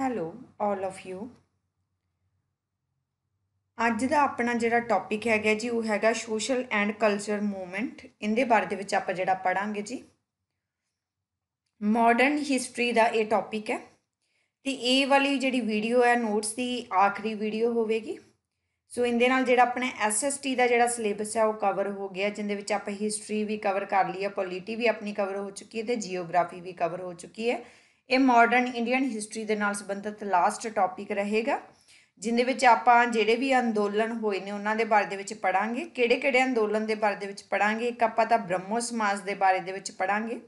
hello all of you ਅੱਜ ਦਾ ਆਪਣਾ ਜਿਹੜਾ ਟੌਪਿਕ ਹੈਗਾ ਜੀ ਉਹ ਹੈਗਾ ਸੋਸ਼ਲ ਐਂਡ ਕਲਚਰ ਮੂਵਮੈਂਟ ਇਹਦੇ ਬਾਰੇ ਦੇ ਵਿੱਚ ਆਪਾਂ ਜਿਹੜਾ ਪੜਾਂਗੇ ਜੀ ਮਾਡਰਨ ਹਿਸਟਰੀ ਦਾ ਇਹ ਟੌਪਿਕ ਹੈ ਤੇ ਇਹ ਵਾਲੀ ਜਿਹੜੀ ਵੀਡੀਓ ਹੈ ਨੋਟਸ ਦੀ ਆਖਰੀ ਵੀਡੀਓ ਹੋਵੇਗੀ ਸੋ ਇਹਦੇ ਨਾਲ ਜਿਹੜਾ ਆਪਣਾ ਐਸਐਸਟੀ ਦਾ ਜਿਹੜਾ ਸਿਲੇਬਸ ਹੈ ਉਹ ਕਵਰ ਹੋ ਗਿਆ ਜਿੰਦੇ ਵਿੱਚ ਆਪਾਂ ਹਿਸਟਰੀ ਵੀ ਕਵਰ ਕਰ ਲਈ ਹੈ ਪੋਲਿਟੀ ਵੀ ਆਪਣੀ ਕਵਰ ਹੋ ਚੁੱਕੀ ਹੈ ਤੇ ਜੀਓਗ੍ਰਾਫੀ ਵੀ ਕਵਰ ਹੋ ਚੁੱਕੀ ਹੈ ਇਹ ਮਾਡਰਨ ਇੰਡੀਅਨ ਹਿਸਟਰੀ ਦੇ ਨਾਲ ਸੰਬੰਧਿਤ ਲਾਸਟ ਟੌਪਿਕ ਰਹੇਗਾ ਜਿੰਦੇ ਵਿੱਚ ਆਪਾਂ ਜਿਹੜੇ ਵੀ ਅੰਦੋਲਨ ਹੋਏ ਨੇ ਉਹਨਾਂ ਦੇ ਬਾਰੇ ਦੇ ਵਿੱਚ ਪੜਾਂਗੇ ਕਿਹੜੇ-ਕਿਹੜੇ ਅੰਦੋਲਨ ਦੇ ਬਾਰੇ ਦੇ ਵਿੱਚ ਪੜਾਂਗੇ ਇੱਕ ਆਪਾਂ ਤਾਂ ਬ੍ਰਹਮੋ ਸਮਾਜ ਦੇ ਬਾਰੇ ਦੇ ਵਿੱਚ ਪੜਾਂਗੇ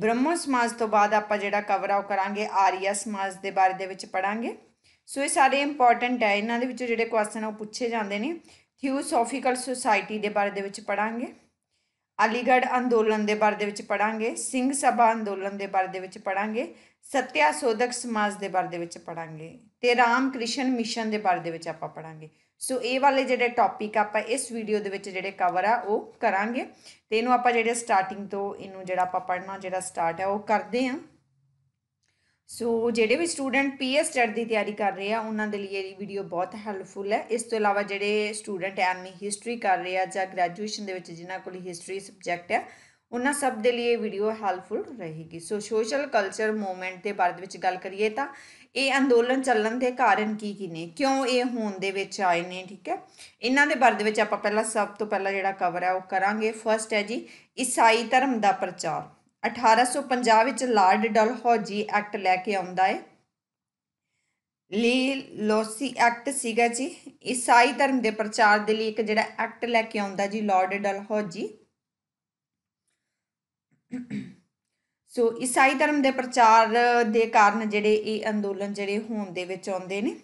ਬ੍ਰਹਮੋ ਸਮਾਜ ਤੋਂ ਬਾਅਦ ਆਪਾਂ ਜਿਹੜਾ ਕਵਰ ਆਉ ਕਰਾਂਗੇ ਆਰੀਆ ਸਮਾਜ ਦੇ ਬਾਰੇ ਦੇ ਵਿੱਚ ਪੜਾਂਗੇ ਸੋ ਇਹ ਸਾਰੇ ਇੰਪੋਰਟੈਂਟ ਹੈ ਇਹਨਾਂ ਦੇ ਵਿੱਚੋਂ ਜਿਹੜੇ ਕੁਐਸਚਨ ਉਹ ਪੁੱਛੇ ਜਾਂਦੇ ਨੇ ਥਿਓਸੋਫੀਕਲ ਸੁਸਾਇਟੀ ਦੇ ਬਾਰੇ ਦੇ ਵਿੱਚ ਪੜਾਂਗੇ ਅਲੀਗੜ੍ਹ ਅੰਦੋਲਨ ਦੇ ਬਾਰੇ ਦੇ ਵਿੱਚ ਪੜਾਂਗੇ ਸਿੰਘ ਸਭਾ ਅੰਦੋਲਨ ਦੇ ਬਾਰੇ ਦੇ ਵਿੱਚ ਪੜਾਂਗੇ ਸਤਿਆ ਸੋਧਕ ਸਮਾਜ ਦੇ ਬਾਰੇ ਦੇ ਵਿੱਚ ਪੜਾਂਗੇ ਤੇ ਰਾਮ ਕ੍ਰਿਸ਼ਨ ਮਿਸ਼ਨ ਦੇ ਬਾਰੇ ਦੇ ਵਿੱਚ ਆਪਾਂ ਪੜਾਂਗੇ ਸੋ ਇਹ ਵਾਲੇ ਜਿਹੜੇ ਟੌਪਿਕ ਆਪਾਂ ਇਸ ਵੀਡੀਓ ਦੇ ਵਿੱਚ ਜਿਹੜੇ ਕਵਰ ਆ ਉਹ ਕਰਾਂਗੇ ਤੇ ਇਹਨੂੰ ਆਪਾਂ ਜਿਹੜੇ ਸਟਾਰਟਿੰਗ ਤੋਂ ਇਹਨੂੰ ਜਿਹੜਾ ਆਪਾਂ ਪੜਨਾ ਜਿਹੜਾ ਸਟਾਰਟ ਹੈ ਉਹ ਕਰਦੇ ਆਂ ਸੋ ਜਿਹੜੇ ਵੀ ਸਟੂਡੈਂਟ ਪੀਐਸ ਸਟੱਡ ਦੀ ਤਿਆਰੀ ਕਰ ਰਹੇ ਆ ਉਹਨਾਂ ਦੇ ਲਈ ਇਹ ਵੀਡੀਓ ਬਹੁਤ ਹੈਲਪਫੁਲ ਹੈ ਇਸ ਤੋਂ ਇਲਾਵਾ ਜਿਹੜੇ ਸਟੂਡੈਂਟ ਐਮਏ ਹਿਸਟਰੀ ਕਰ ਰਹੇ ਆ ਜਾਂ ਗ੍ਰੈਜੂਏਸ਼ਨ ਦੇ ਵਿੱਚ ਜਿਨ੍ਹਾਂ ਕੋਲ ਹਿਸਟਰੀ ਸਬਜੈਕਟ ਹੈ ਉਹਨਾਂ ਸਭ ਦੇ ਲਈ ਇਹ ਵੀਡੀਓ ਹੈਲਪਫੁਲ ਰਹੇਗੀ ਸੋ ਸੋਸ਼ਲ ਕਲਚਰ ਮੂਵਮੈਂਟ ਦੇ ਬਾਰੇ ਵਿੱਚ ਗੱਲ ਕਰੀਏ ਤਾਂ ਇਹ ਅੰਦੋਲਨ ਚੱਲਣ ਦੇ ਕਾਰਨ ਕੀ ਕੀ ਨੇ ਕਿਉਂ ਇਹ ਹੋਣ ਦੇ ਵਿੱਚ ਆਏ ਨੇ ਠੀਕ ਹੈ ਇਹਨਾਂ ਦੇ ਬਾਰੇ ਵਿੱਚ ਆਪਾਂ ਪਹਿਲਾਂ ਸਭ ਤੋਂ ਪਹਿਲਾਂ ਜਿਹੜਾ ਕਵਰ ਹੈ ਉਹ ਕਰਾਂਗੇ ਫਰਸਟ ਹੈ ਜੀ ਈਸਾਈ ਧਰਮ ਦਾ ਪ੍ਰਚਾਰ 1850 ਵਿੱਚ ਲਾਰਡ ਡਲਹੌਜੀ ਐਕਟ ਲੈ ਕੇ ਆਉਂਦਾ ਹੈ ਲੀ ਲੋਸੀ ਐਕਟ ਸੀਗਾ ਜੀ ਈਸਾਈ ਧਰਮ ਦੇ ਪ੍ਰਚਾਰ ਦੇ ਲਈ ਇੱਕ ਜਿਹੜਾ ਐਕਟ ਲੈ ਕੇ ਆਉਂਦਾ ਜੀ ਲਾਰਡ ਡਲਹੌਜੀ ਸੋ ਈਸਾਈ ਧਰਮ ਦੇ ਪ੍ਰਚਾਰ ਦੇ ਕਾਰਨ ਜਿਹੜੇ ਇਹ ਅੰਦੋਲਨ ਜਿਹੜੇ ਹੋਣ ਦੇ ਵਿੱਚ ਆਉਂਦੇ ਨੇ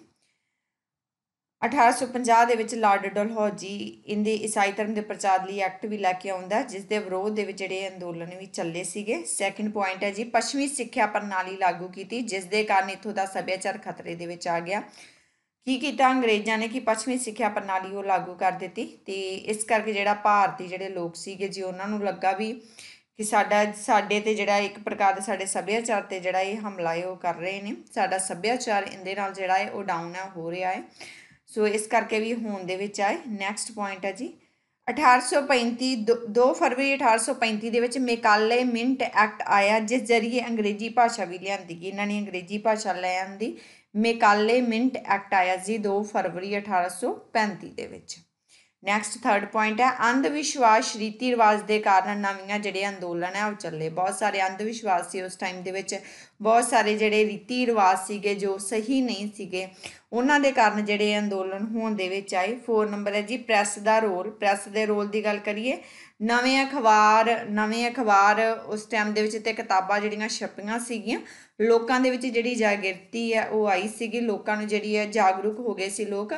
1850 ਦੇ ਵਿੱਚ ਲਾਰਡ ਡਲਹੌਜੀ ਇਹਦੇ ਈਸਾਈ ਧਰਮ ਦੇ ਪ੍ਰਚਾਰ ਲਈ ਐਕਟ ਵੀ ਲੈ ਕੇ ਆਉਂਦਾ ਜਿਸ ਦੇ ਵਿਰੋਧ ਦੇ ਵਿੱਚ ਜਿਹੜੇ ਅੰਦੋਲਨ ਵੀ ਚੱਲੇ ਸੀਗੇ ਸੈਕੰਡ ਪੁਆਇੰਟ ਹੈ ਜੀ ਪੱਛਮੀ ਸਿੱਖਿਆ ਪ੍ਰਣਾਲੀ ਲਾਗੂ ਕੀਤੀ ਜਿਸ ਦੇ ਕਾਰਨ ਇਥੋਂ ਦਾ ਸੱਭਿਆਚਾਰ ਖਤਰੇ ਦੇ ਵਿੱਚ ਆ ਗਿਆ ਕੀ ਕੀਤਾ ਅੰਗਰੇਜ਼ਾਂ ਨੇ ਕਿ ਪੱਛਮੀ ਸਿੱਖਿਆ ਪ੍ਰਣਾਲੀ ਉਹ ਲਾਗੂ ਕਰ ਦਿੱਤੀ ਤੇ ਇਸ ਕਰਕੇ ਜਿਹੜਾ ਭਾਰਤੀ ਜਿਹੜੇ ਲੋਕ ਸੀਗੇ ਜੀ ਉਹਨਾਂ ਨੂੰ ਲੱਗਾ ਵੀ ਕਿ ਸਾਡਾ ਸਾਡੇ ਤੇ ਜਿਹੜਾ ਇੱਕ ਪ੍ਰਕਾਰ ਦੇ ਸਾਡੇ ਸੱਭਿਆਚਾਰ ਤੇ ਜਿਹੜਾ ਇਹ ਹਮਲਾ ਇਹ ਉਹ ਕਰ ਰਹੇ ਨੇ ਸਾਡਾ ਸੱਭਿਆਚਾਰ ਇਹਦੇ ਨਾਲ ਜਿਹੜਾ ਹੈ ਉਹ ਡਾਊਨ ਹੋ ਰਿਹਾ ਹੈ ਸੋ ਇਸ ਕਰਕੇ ਵੀ ਹੋਣ ਦੇ ਵਿੱਚ ਆਏ ਨੈਕਸਟ ਪੁਆਇੰਟ ਹੈ ਜੀ 1835 2 ਫਰਵਰੀ 1835 ਦੇ ਵਿੱਚ ਮੇਕਾਲੇ ਮਿੰਟ ਐਕਟ ਆਇਆ ਜਿਸ ਜ਼ਰੀਏ ਅੰਗਰੇਜ਼ੀ ਭਾਸ਼ਾ ਵੀ ਲਿਆਂਦੀ ਗਈ ਇਹਨਾਂ ਨੇ ਅੰਗਰੇਜ਼ੀ ਭਾਸ਼ਾ ਲੈ ਆਂਦੀ ਮੇਕਾਲੇ ਮਿੰਟ ਐਕਟ ਆਇਆ ਜੀ 2 ਫਰਵਰੀ 1835 ਦੇ ਵਿੱਚ ਨੈਕਸਟ ਥਰਡ ਪੁਆਇੰਟ ਹੈ ਅੰਧ ਵਿਸ਼ਵਾਸ ਰੀਤੀ ਰਿਵਾਜ ਦੇ ਕਾਰਨ ਨਵੀਆਂ ਜਿਹੜੇ ਅੰਦੋਲਨ ਹੈ ਉਹ ਚੱਲੇ ਬਹੁਤ ਸਾਰੇ ਅੰਧ ਵਿਸ਼ਵਾਸ ਸੀ ਉਸ ਟਾਈਮ ਦੇ ਵਿੱਚ ਬਹੁਤ ਸਾਰੇ ਜਿਹੜੇ ਰੀਤੀ ਰਿਵਾਜ ਸੀਗੇ ਜੋ ਸਹੀ ਨਹੀਂ ਸੀਗੇ ਉਹਨਾਂ ਦੇ ਕਾਰਨ ਜਿਹੜੇ ਅੰਦੋਲਨ ਹੋਣ ਦੇ ਵਿੱਚ ਆਏ 4 ਨੰਬਰ ਹੈ ਜੀ ਪ੍ਰੈਸ ਦਾ ਰੋਲ ਪ੍ਰੈਸ ਦੇ ਰੋਲ ਦੀ ਗੱਲ ਕਰੀਏ ਨਵੇਂ ਅਖਬਾਰ ਨਵੇਂ ਅਖਬਾਰ ਉਸ ਟਾਈਮ ਦੇ ਵਿੱਚ ਤੇ ਕਿਤਾਬਾਂ ਜਿਹੜੀਆਂ ਛਪੀਆਂ ਸੀਗੀਆਂ ਲੋਕਾਂ ਦੇ ਵਿੱਚ ਜਿਹੜੀ ਜਾਗਰਤੀ ਹੈ ਉਹ ਆਈ ਸੀਗੀ ਲੋਕਾਂ ਨੂੰ ਜਿਹੜੀ ਹੈ ਜਾਗਰੂਕ ਹੋ ਗਏ ਸੀ ਲੋਕ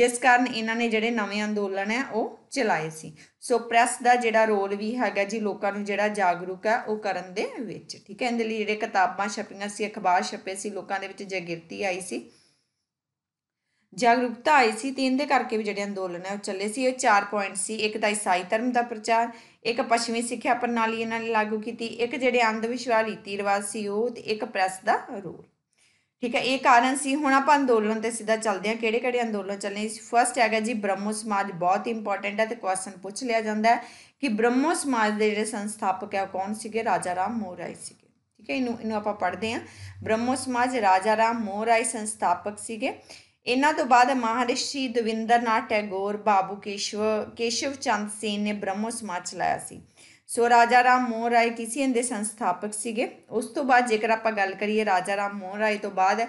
ਜਿਸ ਕਾਰਨ ਇਹਨਾਂ ਨੇ ਜਿਹੜੇ ਨਵੇਂ ਅੰਦੋਲਨ ਹੈ ਉਹ ਚਲਾਏ ਸੀ ਸੋ ਪ੍ਰੈਸ ਦਾ ਜਿਹੜਾ ਰੋਲ ਵੀ ਹੈਗਾ ਜੀ ਲੋਕਾਂ ਨੂੰ ਜਿਹੜਾ ਜਾਗਰੂਕ ਹੈ ਉਹ ਕਰਨ ਦੇ ਵਿੱਚ ਠੀਕ ਹੈ ਇਹਦੇ ਲਈ ਜਿਹੜੇ ਕਿਤਾਬਾਂ ਛਪੀਆਂ ਸੀ ਅਖਬਾਰ ਛਪੇ ਸੀ ਲੋਕਾਂ ਦੇ ਵਿੱਚ ਜਾਗਰਤੀ ਆਈ ਸੀ ਜਾਗਰੂਕਤਾ ਆਈ ਸੀ ਤੇ ਇਹਦੇ ਕਰਕੇ ਵੀ ਜਿਹੜੇ ਅੰਦੋਲਨ ਹੈ ਉਹ ਚੱਲੇ ਸੀ ਇਹ 4 ਪੁਆਇੰਟ ਸੀ ਇੱਕ ਤਾਂ ਈਸਾਈ ਧਰਮ ਦਾ ਪ੍ਰਚਾਰ ਇੱਕ ਪੱਛਮੀ ਸਿੱਖਿਆ ਪ੍ਰਣਾਲੀ ਇਹਨਾਂ ਨੇ ਲਾਗੂ ਕੀਤੀ ਇੱਕ ਜਿਹੜੇ ਅੰਧ ਵਿਸ਼ਵਾਸ ਰੀਤੀ ਰਿਵਾਜ ਸੀ ਉਹ ਤੇ ਇੱਕ ਪ੍ਰੈਸ ਦਾ ਰੋਲ ਠੀਕ ਹੈ ਇਹ ਕਾਰਨ ਸੀ ਹੁਣ ਆਪਾਂ ਅੰਦੋਲਨ ਤੇ ਸਿੱਧਾ ਚੱਲਦੇ ਹਾਂ ਕਿਹੜੇ ਕਿਹੜੇ ਅੰਦੋਲਨ ਚੱਲੇ ਫਰਸਟ ਹੈਗਾ ਜੀ ਬ੍ਰਹਮੋ ਸਮਾਜ ਬਹੁਤ ਇੰਪੋਰਟੈਂਟ ਹੈ ਤੇ ਕੁਐਸਚਨ ਪੁੱਛ ਲਿਆ ਜਾਂਦਾ ਹੈ ਕਿ ਬ੍ਰਹਮੋ ਸਮਾਜ ਦੇ ਜਿਹੜੇ ਸੰਸਥਾਪਕ ਹੈ ਕੌਣ ਸੀਗੇ ਰਾਜਾ ਰਾਮ ਮੋਹਰਾਏ ਸੀਗੇ ਠੀਕ ਹੈ ਇਹਨੂੰ ਇਹਨੂੰ ਆਪਾਂ ਪੜ੍ਹਦੇ ਹਾਂ ਬ੍ਰਹਮੋ ਸਮਾਜ ਰਾਜਾ ਰਾਮ ਮੋਹਰਾਏ ਸੰਸਥਾਪਕ ਸੀਗੇ ਇਹਨਾਂ ਤੋਂ ਬਾਅਦ ਮਹਾਰਿਸ਼ੀ ਦਵਿੰਦਰਨਾਥ ਟੈਗੋਰ ਬਾਬੂ ਕੇਸ਼ਵ ਕੇਸ਼ਵ ਚੰਦ ਸੇਨ ਨੇ ਬ੍ਰਹਮੋ ਸਮਾਜ ਚਲਾਇਆ ਸੀ ਸੋ ਰਾਜਾ ਰਾਮ ਮੋਹਨ ਰਾਏ ਕਿਸੇ ਦੇ ਸੰਸਥਾਪਕ ਸੀਗੇ ਉਸ ਤੋਂ ਬਾਅਦ ਜੇਕਰ ਆਪਾਂ ਗੱਲ ਕਰੀਏ ਰਾਜਾ ਰਾਮ ਮੋਹਨ ਰਾਏ ਤੋਂ ਬਾਅਦ